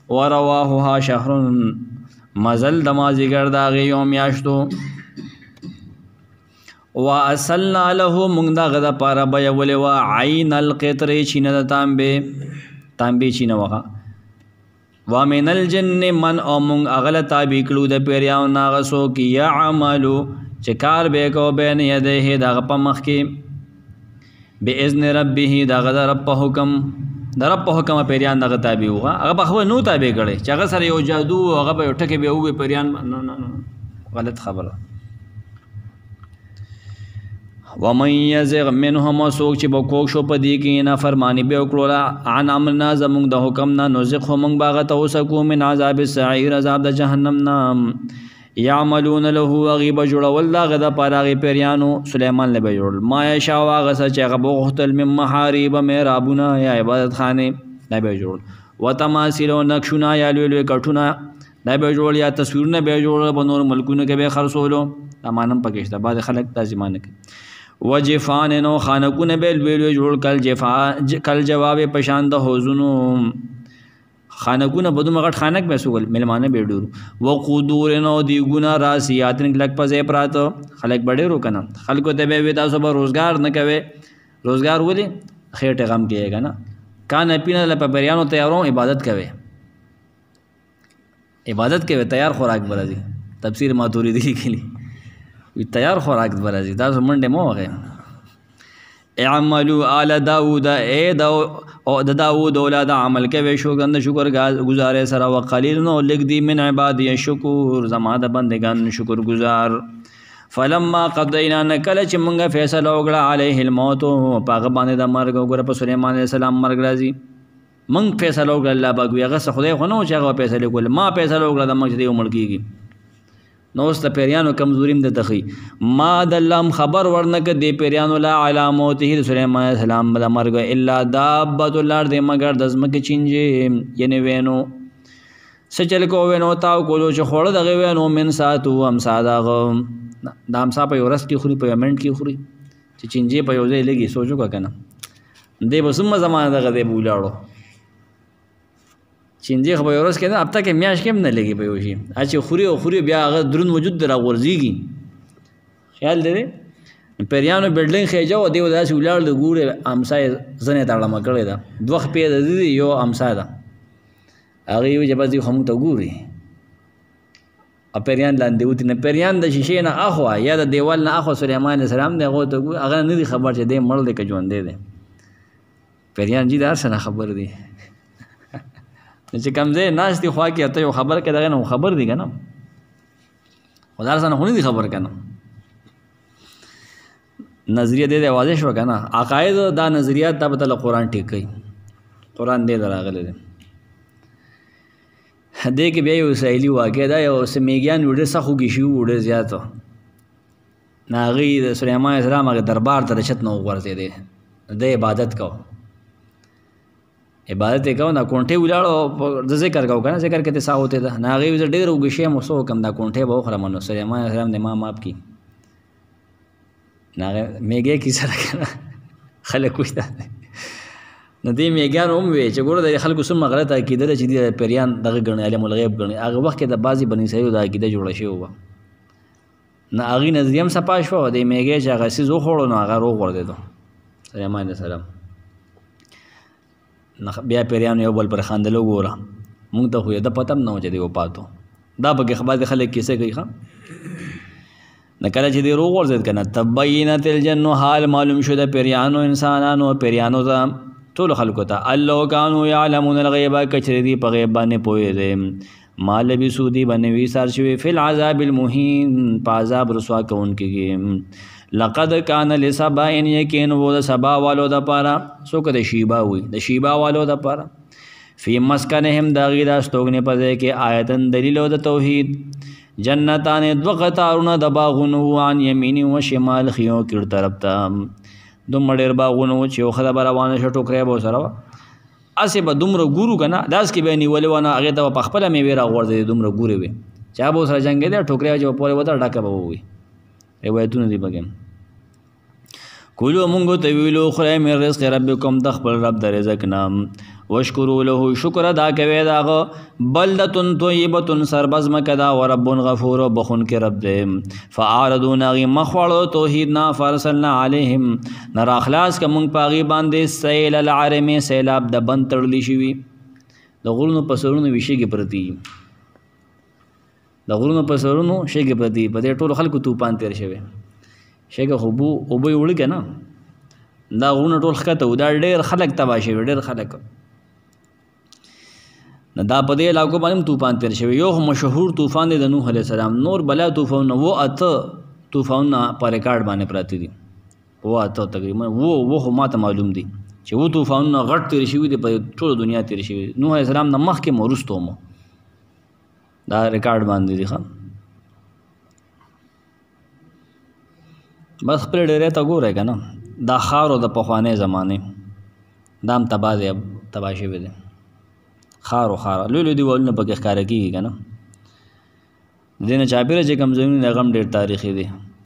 ورواهها شهر مزل د مازیګر دا غیر یوم یاشتو واصلنا له موږ دا غدا پارا بیا ولې وا عین القطر چین د تانبې تانبې چین وغه و من الجن من او موږ اغل تابې کلو د پیریاو ناغسو کی یعملو چې کار به کو بین یده د په مخ کې باذن ربه دا غدا رب په حکم در په حکم پیریان دغه تابې وغه هغه په خو نو تابې کړي چې هغه سره یو جادو هغه په ټکه به وې پیریان غلط خبره ومن یزغ منهم سوک چې بکوک شو په دې کې نه فرمانی به وکړه عن امرنا زموږ د حکم نه نزق هم باغ ته وسکو من عذاب السعير عذاب د جهنم نام یعملون له غیب جوړول دا غدا پاراغي پیریانو سليمان له به جوړ ما یشا واغه چې هغه بوختل مم محاریب میرابونه یا عبادت خانه نه به جوړ وتماثيل نقشونه یا لوی لوی کټونه نه به جوړ یا تصویرونه به جوړ په نور ملکونو کې به خرڅولو امانم پکې شته بعد خلک دا ځمانه کوي و جفان نو خانقونه به لوی جوړ کل جفا کل جواب پشان د حوزونو خانقونه بدو مغټ خانق به سول ملمانه به ډور و قدور نو دی ګنا راسیات لک پځه پرات خلک بډې رو کنه خلکو ته به ودا سبا روزگار نه کوي روزگار ولي خېټه غم کیږي نه کان پینه لپ بریانو تیارو عبادت کوي عبادت کوي تیار خوراک بلدي تفسیر ماتوریدی کې وی تیار خوراک د ورځي دا منډه مو وغه اعملو آل داوود اے دا او د داوود اولاد عمل کوي شوګند شکر گزارې سره وقلیل نو لګ دی من عبادی شکر زما د بندگان شکر گزار فلما قضینا نکل چې مونږه فیصله وکړه علیه الموت پاغه باندې د مرګ وګره په سليمان علیه السلام مرګ راځي مونږ فیصله وکړه الله باغ هغه څه خدای خو نه چې هغه فیصله وکړه ما فیصله وکړه د مونږ دې عمر کیږي نو است پیریانو کمزوریم د تخی ما د الله خبر ورنک د پیریانو لا علاماته د سليمان السلام د مرګ الا دابه الارض مگر د زمکه چینجه یعنی وینو سچل کو وینو تاو کو چې خوړ دغه وینو من ساتو هم ساداغه د هم سا په یورس کې خوري په یمنټ کې خوري چې چینجه په یوځای لګي سوچو کا کنه دې بسمه زمانه دغه دې بولاړو چینځي خو به ورس کینې اب تک میاش کېم نه لګي به وشي اچ خوري او خوري بیا هغه درون وجود درا ورځيږي خیال دې پریانو بیلډینګ خېجا او دیو داسې ولاړ د ګوره امسای زنه تاړه مکړې ده دوخ پې د دې یو امسا ده هغه یو جبا دې هم ته ګوري اپریان لاندې وتی نه پریان د شیشې نه اخوا یا د دیوال نه اخوا سليمان السلام دی هغه ته هغه نه دی خبر چې دې مړ دی که ژوند دی پریان جی دار سره خبر دی چې کمزې ناش دی خوا کې ته یو خبر کې دغه نو خبر دی کنه خدای سره خونی دی خبر کنه نظریه دې واضح شو کنه عقاید دا نظریات دا په قرآن ټیک کوي قرآن دې دراغله دی دې کې بیا یو سایلی واقع دا یو سمیګیان وړه سخوږي شو وړه زیاتو ناغي د سليمان اسلام هغه دربار ته رشت نو ورته دي د عبادت کو عبادت کو نه کونټه ولاړو د ذکر کو کنه ذکر کې تساو ته ده ناغي وز ډېر وګشه مو سو کم دا کونټه به خره منو سليمان عليه السلام د ما ماپ کی ناغه میګه کی سره کنه <laughs> خلک وښتا نو دې میګان هم وی چې ګوره د خلکو سم غلطه کیدل چې د پریان دغه ګڼي علم الغیب ګڼي هغه وخت کې د بازي بنی سړي د عقیده جوړه شوی و نه هغه نظریم سپاشو د میګه چې هغه سيزو خوړو نو هغه روغ ور دي دو سليمان عليه السلام بیا پیریانو یو بل پر خاندلو ګوره مونږ ته خو یې د پته هم نه و چې دی وپاتو دا پکې خبر د خلک کیسې کوي ښه نه کله چې دی روغورځېد که نه تبینت الجنو حال معلوم شو د پیریانو انسانانو پیریانو ته ټولو خلکو ته الله کانو یعلمون الغیبه کچرې دي په غیب باندې پوهېدی ما لبی سودی بنوی سار شوی فی العذاب المحین پا عذاب رسوا کونکی گیم لقد کان لسباین یقین وو د سبا والو د پاره سو کده شیبا وی د شیبا والو د پاره فی مسکنهم داغی دا استوګنه پځه کې آیتن دلیلو د توحید جنتان دو قطارونه د باغونو وان یمین او شمال خيو کړه طرف ته دوم ډیر باغونو چې خبر روانه شټو کړی به سره اسه به دومره ګورو کنه داس کې به نیولې ونه هغه ته په خپل میوه را ورده دومره ګورې وي چا به سره جنگ دې ټوکریا جو پورې وته ډاکه به وي روایتونه دی بګم کولو مونږ ته ویلو خدای مې رزق ربکم د خپل رب د رزق نام وشکرو له شکر ادا کوي داغه بلدتن طیبتن سربز مکدا ورب غفور بخون کې رب دې فعارضون غی مخواړو توحید نا فرسلنا علیهم نر اخلاص ک مونږ پاغي باندې سیل العرم سیلاب د بند تړلی شوی د غلونو پسورونو ویشي کې پرتی د غلونو پسورونو شي کې پرتی په دې ټولو خلکو توپان تیر شوی شګه خو بو او به وړي کنه دا غونه ټول خته و دا ډېر خلک تبا شي ډېر خلک نه دا په دې علاقو باندې طوفان تیر شوی یو مشهور طوفان دی د نوح علی السلام نور بلا طوفان و اته طوفان په ریکارډ باندې پراته دي و اته تقریبا و و ماته معلوم دي چې و طوفان غټ تیر شوی دی په ټول دنیا تیر شوی نوح علی السلام نه مخکې مورستو مو دا ریکارډ باندې دي خان بس خپل ډېرې ته ګورې که نه دا خاورو د پخوانۍ زمانې دا هم تباه دی تباه شوی دی خارو خارو لوی لوی دیوالونه پکې ښکاره کېږي که نه د دې نه چاپېره چې کوم ځایونه دي هغه هم ډېر تاریخي دي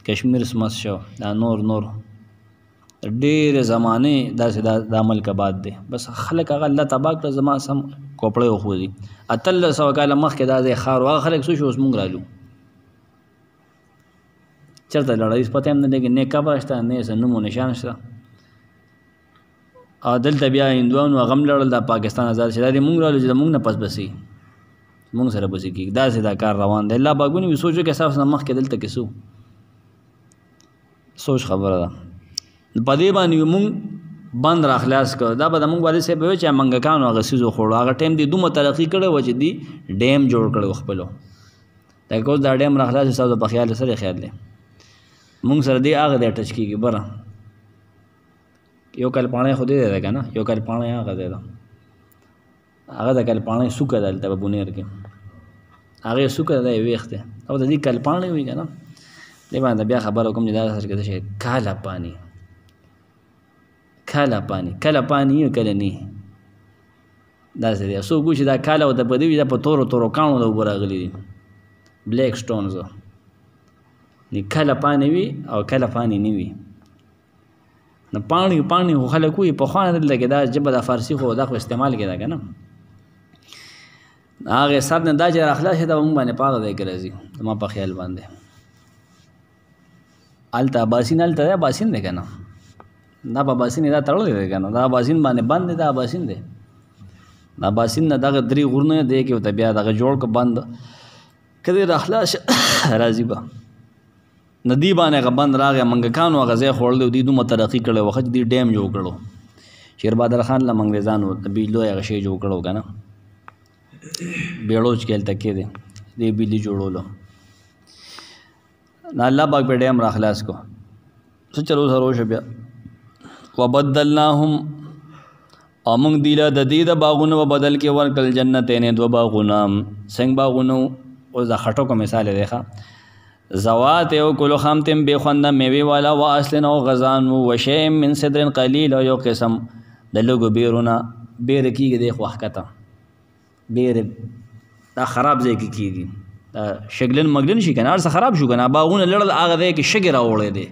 کشمیر سمس شو دا نور نور ډېرې زمانې داسې دا د عمل کا باد دی بس خلک هغه الله تبا کړه زما سم کوپړې وښودي اتلس سوه کاله مخکې دا ځای ښار وهغه خلک څه شو اوس مونږ رالو چرته لړۍ پته هم نه لګي نه قبر شته نه سنمو نشان شته او دلته بیا هندوانو غم لړل د پاکستان آزاد شې دا مونږ راول چې مونږ نه پس بسي مونږ سره بسي کې دا سي دا کار روان دی الله باګونی وي سوچو کې اساس نه مخ کې دلته کې سو سوچ خبره ده په دې باندې مونږ بند را خلاص کړ دا به مونږ باندې سبب چې منګکانو هغه سيزو خوړو هغه ټیم دی دومره ترقی کړو و چې دی ډیم جوړ کړو خپلو دا کوز دا ډیم را خلاص حساب په خیال سره خیال دی مونږ سره دی هغه دی اټچ کیږي بره یو کل پاڼه خو دی دی که نه یو کل پاڼه هغه دی ده هغه د کل پاڼه سوکه ده هلته په بونیر کې هغې سوکه ده یې ویښ دی او د دې کل پاڼې وي که نه دې باندې بیا خبره وکړم چې دا سر کې شي کاله پانی کاله پانی کله پانی کله نه داسې دی څوک چې دا کاله او د بدوي دا په تورو تورو کاڼو د اوبه راغلي دي بلیک سټونز کله پانې وي او کله پانې نه وي نو پاڼې پاڼې خو خلک وي پخوا نه دلته کې دا ژبه د فارسي خو دا خو استعمال کېده که نه هغې سر نه دا چې راخلاص شي دا به مونږ باندې پاره دی که راځي زما په خیال باندې هلته اباسین هلته دی اباسین دی که نه دا په اباسین دا تړلی دی که نه دا اباسین باندې بند دی دا اباسین دی دا اباسین نه دغه درې غرونه دی کې ورته بیا دغه جوړ که بند که دی راخلاص راځي به ندی باندې غبند راغې منګکانو غزې خوړل دی دومره ترقی کړي وخت دی ډیم جوړ کړو شیر بادر خان له منګریزانو بیلو یې غشې جوړ کړو کنه بیړوچ کېل تکې دی دی بیلی جوړولو نه الله پاک په ډیم را خلاص کو څه چلو سره شو بیا وبدلناهم او موږ دیلا د دې د باغونو په بدل کې ورکل جنتین دو باغونه څنګه باغونو او د خټو کو مثال دی ښا زوات یو کلو خامتم به خوند میوي والا وا اصلن او غزان وو وشیم من صدرن قلیل او یو قسم د لګو بیرونه بیر کیږي د خوخکته بیر دا خراب ځای کې کیږي دا شګلن مګلن شي کنار سره خراب شو کنه باغونه لړل هغه دی کې شګ راوړې دی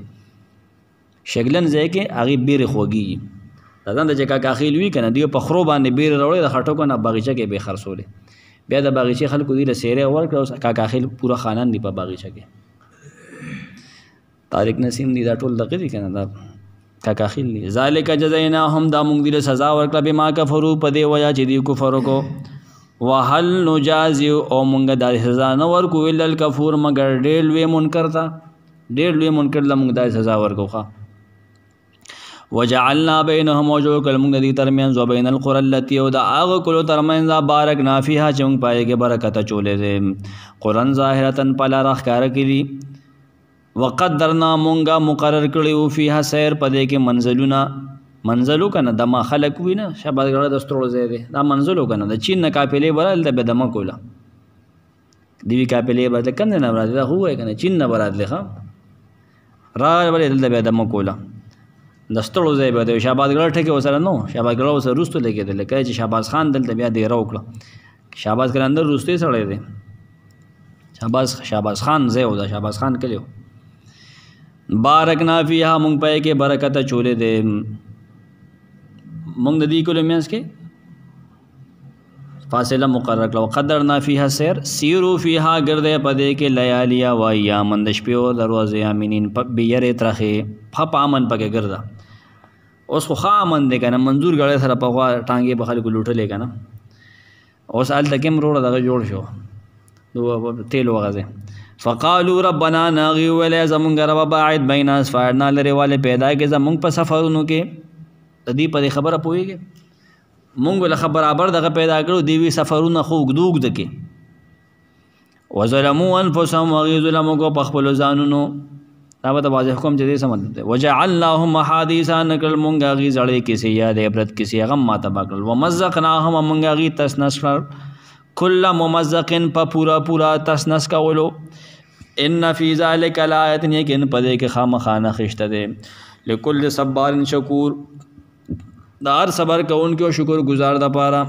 شګلن ځای کې هغه بیر خوږي دا ځان د جګه کاخیل وی کنه دی په خرو باندې بیر راوړې د خټو کنه باغچه کې به خرصولې بیا د باغچې خلکو دی له سیرې ورکړه اوس کاکا خیل پوره خاندان دی په باغچه کې طارق نسیم دی دا ټول دغه دی کنه دا کاکا خیل دی ذالک جزایناهم دا موږ دی له سزا ورکړه بما کفروا په دی ویا چې دی کفر وکړو وهل نجازی او موږ دا سزا نه ورکو الا الکفور مگر ډېر لوی منکر تا ډېر لوی منکر لمږ دا سزا ورکوخه وجعلنا بينهم وجو کلم د دې ترمن زو بین القرى التي او د اغه کلو ترمن ز بارک نافیها چې موږ پای کې برکت چولې دې قران ظاهرتن پلا راخ کار کړي وقدرنا مونږه مقرر کړیو فيها سير پدې کې منزلونه منزلو کنه د ما خلق وینه شبګړه د سترو ځای دی دا منزلو کنه د چین نه کاپلې برال د بدما کولا دیوی کاپلې بدل کنه نه راځي دا هوای کنه چین نه برات لخه را ولې د بدما کولا د ستړو ځای به د شهباز ګلر ټکی وسره نو شهباز ګلر وسره روستو لګېدل کله چې شهباز خان دلته بیا دیره وکړه شهباز ګلر اندر روستي سړی دی شهباز شهباز خان ځای و دا شهباز خان کلی بارک نافیها مونږ پای کې برکت چولې دی مونږ د دې کولو مینس کې فاصله مقرر کړو قدر نافیها سیر سیرو فیها ګرځې پدې کې لیالیا و ایامن د شپې او دروازې امینین په بیره ترخه په پامن پکې ګرځا اوس خو خامن دی کنه منظور غړې سره په غوا ټانګې په خلکو لوټلې کنه اوس ال تکم روړه دغه جوړ شو نو تیل وغځه فقالو ربنا ناغي ولا زمونږ رب باعد بین اسفارنا لري والے پیدا کې زمونږ په سفرونو کې د دې په خبره پويږي مونږ له خبر برابر دغه پیدا کړو دی وی سفرونه خو ګدوګ دکې وظلموا انفسهم وغي ظلموا کو په خپل ځانونو دا به واضح کوم چې دې څه مطلب دی وجعلناهم احادیثا نکل مونږه غي زړې کیسې یاد عبرت کیسې غم ما تبا کړل ومزقناهم مونږه غي تسنس کړل کله ممزقن په پورا پورا تسنس کولو ان فی ذلک الایت یقین پدې کې خامخانه خشته ده لکل صبار شکور دار صبر کوونکو شکر گزار د پاره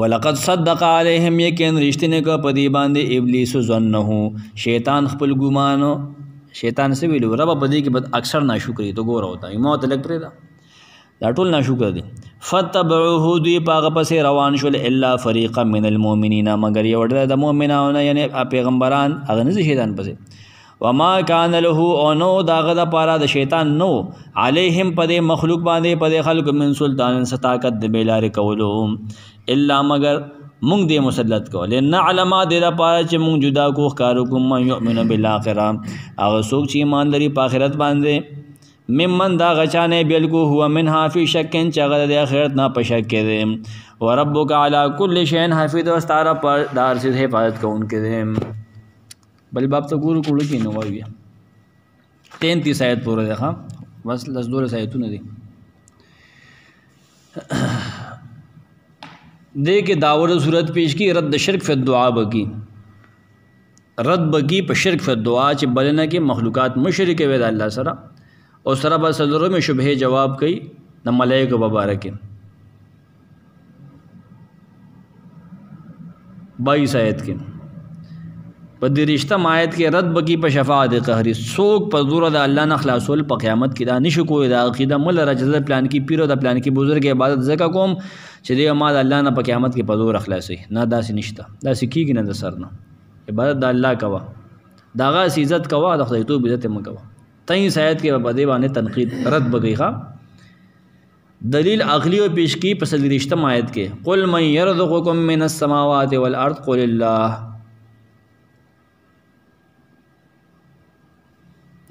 ولقد صدق عليهم یقین رښتینه کا پدی باندې ابلیس ظنه شیطان خپل ګمان شیطان څه ویلو رب پدی کې بد اکثر ناشکری ته ګور ہوتا یمو ته لګ پرې دا ټول ناشکر دي فتبعوه دی پاغه پسې روان شول الا فریقا من المؤمنین مگر یو ډله د مؤمنانو یعنی پیغمبران هغه نه شیطان پسې وما کان له او نو داغه د پاره د شیطان نو علیهم پدې مخلوق باندې پدې خلق من سلطان ستاقت د بیلار کولو الا مگر مونږ دې مسلط کو لن علما دې د پاره چې مونږ جدا کو خارو کوم من یؤمن بالاخره او څوک چې ایمان لري په آخرت باندې ممن دا غچانه بالکل هو من حافی شکن چې هغه د آخرت نه پشک کړي وربک علی کل شین حفیظ او ستاره پر دار سي حفاظت کوونکې دې بل باب ته ګورو کوړو کې نو وایي 33 آیت پورې ده ها بس لس دولس آیتونه دي دې کې داور صورت پیش کی رد شرک فی دعا بکی رد بکی په شرک فی دعا چې بلنه کې مخلوقات مشرک وي د الله سره او سره به صدرو میں شبه جواب کئ د ملائکه مبارک بائیس آیت کې په دې رښتہ مایت کې رد بکی په شفاعت قهری څوک په زور د الله نه خلاصول په قیامت کې دا نشو کوی دا عقیده مل رجزه پلان کې پیرو د پلان کې بزرګ عبادت زکه کوم چې دې ما د الله نه په قیامت کې په زور خلاصي نه داسې نشته داسې کیږي نه د سر نه عبادت د الله کوا داغه عزت کوا د خدای تو عزت مکوا تئیں سایت کې په دې باندې تنقید رد بکی ښا دلیل عقلی او پیشکی پسل رشتہ مایت کې قل من يرزقكم من السماوات والارض قل الله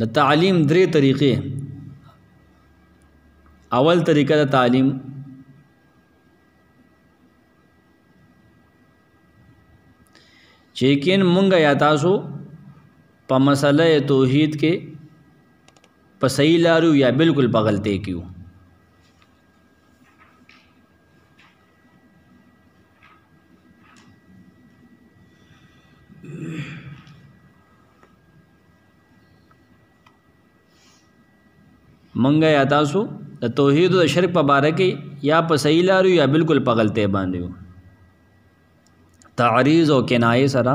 د تعلیم درې طریقې اول طریقه د تعلیم چې کین مونږ یا تاسو په مسله توحید کې په صحیح لارو یا بالکل په غلطۍ کې منګه یا تاسو د توحید او شرک په باره کې یا په صحیح لارو یا بالکل په غلطه باندې یو تعریض او کنایه سره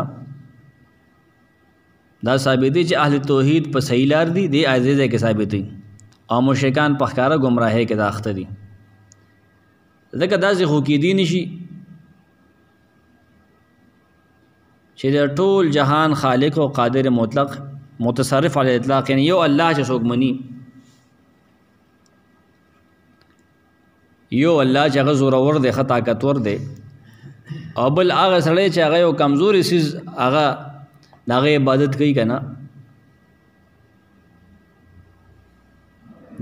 دا ثابتې چې اهل توحید په صحیح لار دي د عزیزه کې ثابتې او مشرکان په ښکارا گمراهۍ کې داخته دي ځکه داسې خو کې دي نشي چې د ټول جهان خالق او قادر مطلق متصرف علی اطلاق یعنی یو الله چې څوک مني یو الله چې هغه زورور دی ښه طاقتور دی او بل هغه سړی چې هغه یو کمزوري سیز هغه د هغې عبادت کوي که نه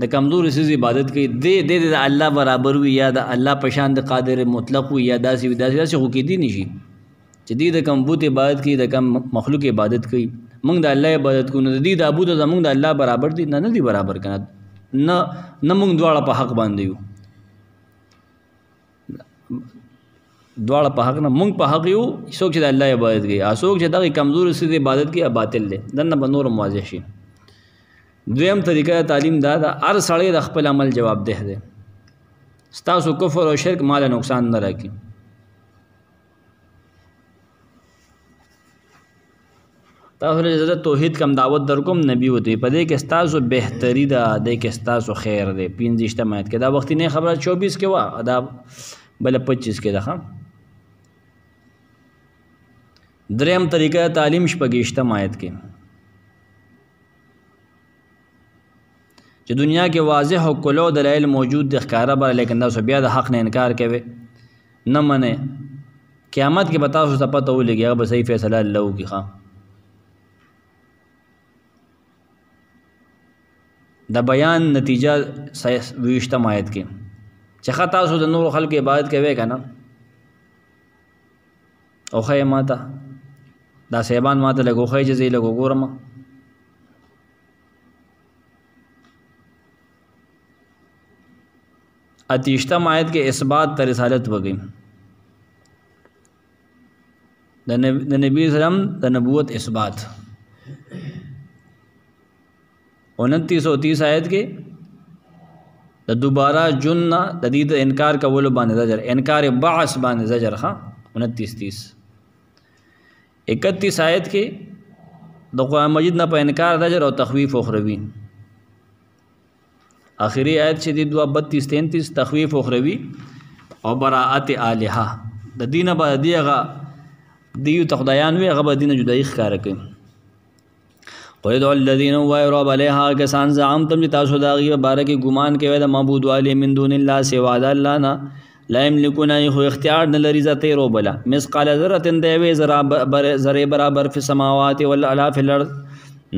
د کمزوري سیز عبادت کوي دی دی د الله برابر وي یا د الله په شان د قادر مطلق وي یا داسې وي داسې داسې خو کېدی نه شي چې دی د کم بوت عبادت کوي د کم مخلوق عبادت کوي موږ د الله عبادت کوو نو د دې د ابو د زموږ د الله برابر دي نه نه دي برابر کنه نه نه موږ دواړه په حق باندې یو دواړه په حق نه مونږ په حق یو څوک چې د الله عبادت کوي او څوک چې دغه کمزور سي د عبادت کوي باطل دی دنه به نور واضح شي دویم طریقه تعلیم دا د هر سړی د خپل عمل جواب ده دی ستاسو کفر او شرک مال نقصان نه راکړي تاسو له زړه توحید کم دعوت درکوم نبی وتی پدې کې ستاسو بهتري ده د کې ستاسو خیر ده 15 تمات کې دا وخت نه خبره 24 کې و ادب بل 25 کې ده دریم طریقه تعلیم شپږشتم آیت کې چې دنیا کې واضح او کلو دلایل موجود د ښکارا بر لیکن تاسو بیا د حق نه انکار کوي نه منه قیامت کې به تاسو ته پته ولګي هغه به صحیح فیصله الله وکړي ښا د بیان نتیجه 20 آیت کې چې خطا سو د نور خلق عبادت کوي کنه او خی ماته دا سیبان ماته لګو خی جزې لګو ګورم اتیشتم آیت کې اثبات تر رسالت وګیم د نبی اسلام د نبوت اثبات 2930 آیت کې د دوباره جن نه د دې د انکار کولو باندې زجر انکار بعث باندې زجر ها 29 30 31 آیت کې د قرآن مجید نه په انکار زجر او تخویف اخروی اخري آیت چې د 32 33 تخویف اخروی او براءت الها د دینه باندې هغه دیو تخدایان وی هغه دینه جدایي ښکار کوي قل دعو الذین وای رب علیها کسان زعم تم چې تاسو دا غي بارکه ګمان کوي د معبود علی من دون الله سوا د الله نه لا یملکون ای خو اختیار نه لري ذاته رو بلا مسقال ذره د وی ذره برابر, برابر فی سماوات والعلا فی الارض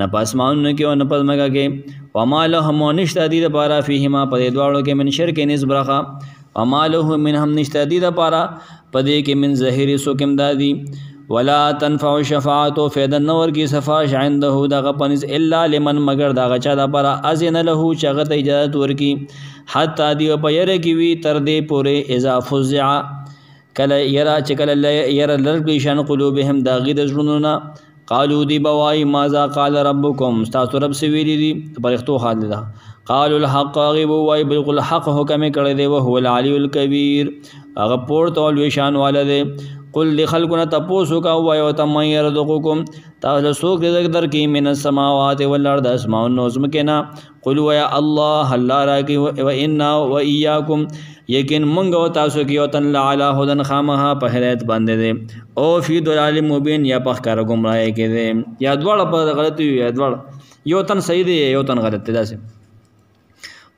نه پاسمانونه کې او نه پدمګه کې وماله هم نشته دي د پاره فيهما په دواړو کې من شرک نس برخه وماله من هم نشته دي د پاره پدې کې من ظهیر سو کېم دادي ولا تنفع شفاعت او فیدا نور کی صفاش عنده دغه پنس الا لمن مگر دغه چا د پر اذن له چغت اجازه ورکی حتا دی په ير کی وی تر دې پوره اضافه فزع کله یرا چې کله یرا لرګ شان قلوبهم داغی د ژوندونه قالو دی بوای ماذا قال ربکم تاسو رب سی ویلی دی پرختو حال ده قالو الحق غیب وای بالکل حق حکم کړی دی او هو العلی الکبیر هغه پورته لوی شان والده قل لخلقنا تپوسو کا و یو تمن يرزقكم تاسو څوک رزق درکې من السماوات والارض اسماء نظم کنا قل يا الله الله راکی و انا و اياكم یقین مونږ او تاسو کې یو تن لعلى هدن خامها په هدایت باندې دي او فی ضلال مبین یا په کار گمراهی کې دي یا دوړ په غلطي یا دوړ یو تن صحیح دی یو تن غلط دی داسې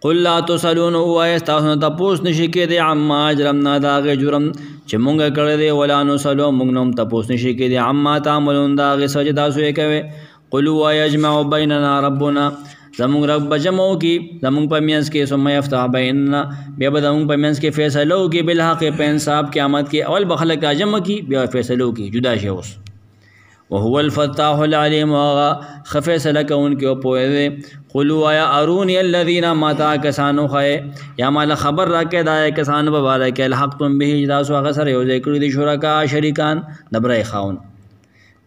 قل لا تسلون او استاسو ته پوس نشی کې دي عما اجرم نه داغه جرم چې مونږه کړی دی ولا نو سلو مونږ نوم ته پوس نشی کې دي عما تعملون داغه سجدا سوې کوي قل هو یجمع بیننا ربنا زمون رب بجمو کی زمون په میانس کې سم یفتح بیننا بیا به زمون په میانس کې فیصلو کې بل حق په انصاف قیامت کې اول بخلق اجم کی بیا فیصلو کې جدا شي اوس وهو الفتاح العلیم واغا خفیصله کوونکی او پوهه قلوا یا ارون الذین ما تا کسانو خه یا مال خبر راکې دا کسان په واره کې الحقتم به اجلاس واغ سره یو ذکر دي شرکا شریکان دبرې خاون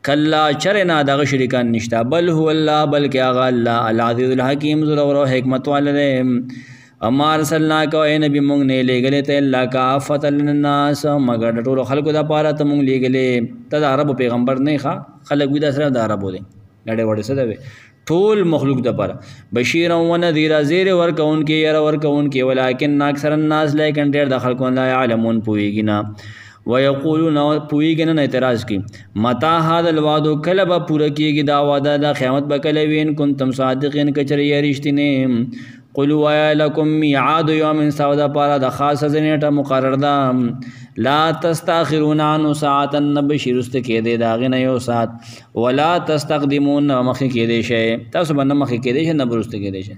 کلا چرنا دغه شریکان نشتا بل هو الله بلکې اغا الله العزیز الحکیم ذو الور حکمت والده اما ارسلنا کو اے نبی مونږ نه لګلې ته الله کا افت للناس مگر ټول خلکو د پاره ته مونږ لګلې ته د عرب پیغمبر نه ښا خلک وې د سره د عربو دي نړۍ وړې څه دی ټول مخلوق د پر بشیر و نذیر زیر ور کون کې ير ور کون کې ولکن اکثر الناس لیکن ډیر د خلکو نه علمون پويږي نه ويقولون پويږي نه اعتراض کوي متا هاذ الواد کله به پوره کیږي دا وعده د قیامت به کله وین کنتم صادقین کچری رښتینه قلو وایا لکم میعاد یوم سودا پارا د خاص زنیټه مقرر ده لا تستاخرون عن ساعتا نبشر است کې دی دا غنه یو ساعت ولا تستقدمون مخ کې دی شی تاسو باندې مخ کې دی شی نبرست کې دی شی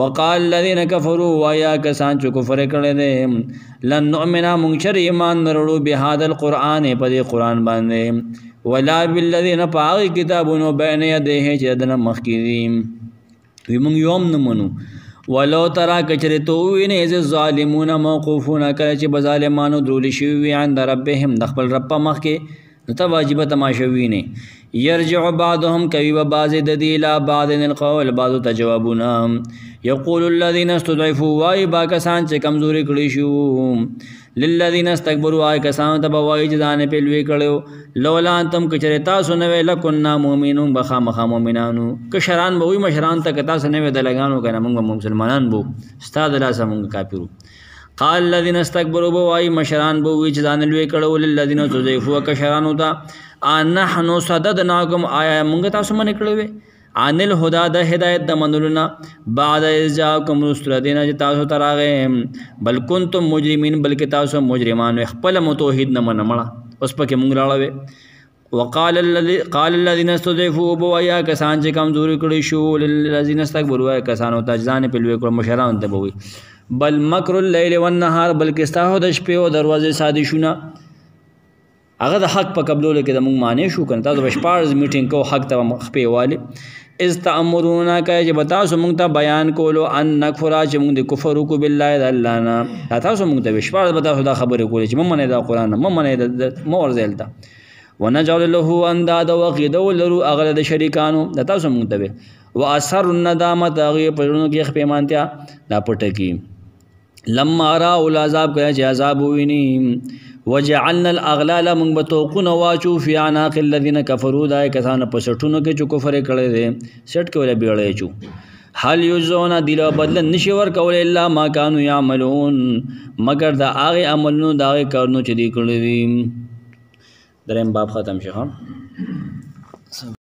وقال الذين كفروا ويا كسان چې کفر کړي دي لن نؤمن مونږ ایمان نرړو به هاذ القران په دې قران باندې ولا بالذین پاغ کتابونو بین یده چې دنه مخکې دي وی مونږ یوم نه منو ولو ترا کچری تو وینې ز ظالمون موقوفون کله چې بظالمانو درول شي وي عند ربهم د خپل رب مخ کې نو ته واجب تماشا وینې يرجع بعضهم کوي و بعض د دې لا بعض القول بعض تجوابنا يقول الذين استضعفوا واي با کسان چې کمزوري کړی شو للذین استكبروا آی کسانو ته بوای چې ځان په لوی کړو لولا تم کچره تاسو نه ویل کنا مؤمنون بخا مخا مؤمنانو کشران به وي مشران ته کتا سره نه دلګانو کنه موږ مسلمانان بو استاد الله سمون کافرو قال الذين استكبروا بوای مشران بو وی چې ځان لوی کړو للذین ذویفوا کشرانو ته ان نحنو صددناکم آیا موږ تاسو منې کړو عن الهدى د هدایت د منلونا بعد اجاکم رسل دین چې تاسو تراغه بل کنتم مجرمین بلکې تاسو مجرمان خپل متوحد نه منمړه اوس پکې مونږ راړو وقال الذي قال الذين استضعفوا بوايا کسان چې کمزوري کړی شو للذين استكبروا کسانو تجزان په لوي کړ مشران ته بوي بل مکر الليل والنهار بلکې ستاسو د شپې او دروازې سادشونه هغه د حق په قبولولو کې د مونږ معنی شو کنه تاسو بشپارز میټینګ کو حق ته خپې والی از تامرونا کای چې بتا سو مونږ ته بیان کولو ان نکفرا چې مونږ د کفر وکړو بالله د الله نه تاسو مونږ ته وشوار بتا سو دا خبره کولې چې مونږ نه دا قران مونږ نه دا مور زلتا ونجعل له انداد وقید ولرو اغل د شریکانو د تاسو مونږ ته و اثر الندامت هغه پرونو کې خپېمانتیا دا پټه کی لما را اول عذاب کړه چې عذاب ویني وجعلنا الاغلال من بتوقن واچو فی عناق الذين كفروا دای کسان په شټونو کې چې کفر کړي دي شټ کې ولا بیړې چو حال یوزون دل بدل نشي ور کول الا ما كانوا يعملون مگر دا هغه عملونو دا هغه کارونو چې دی کړی دي دریم باب ختم شوه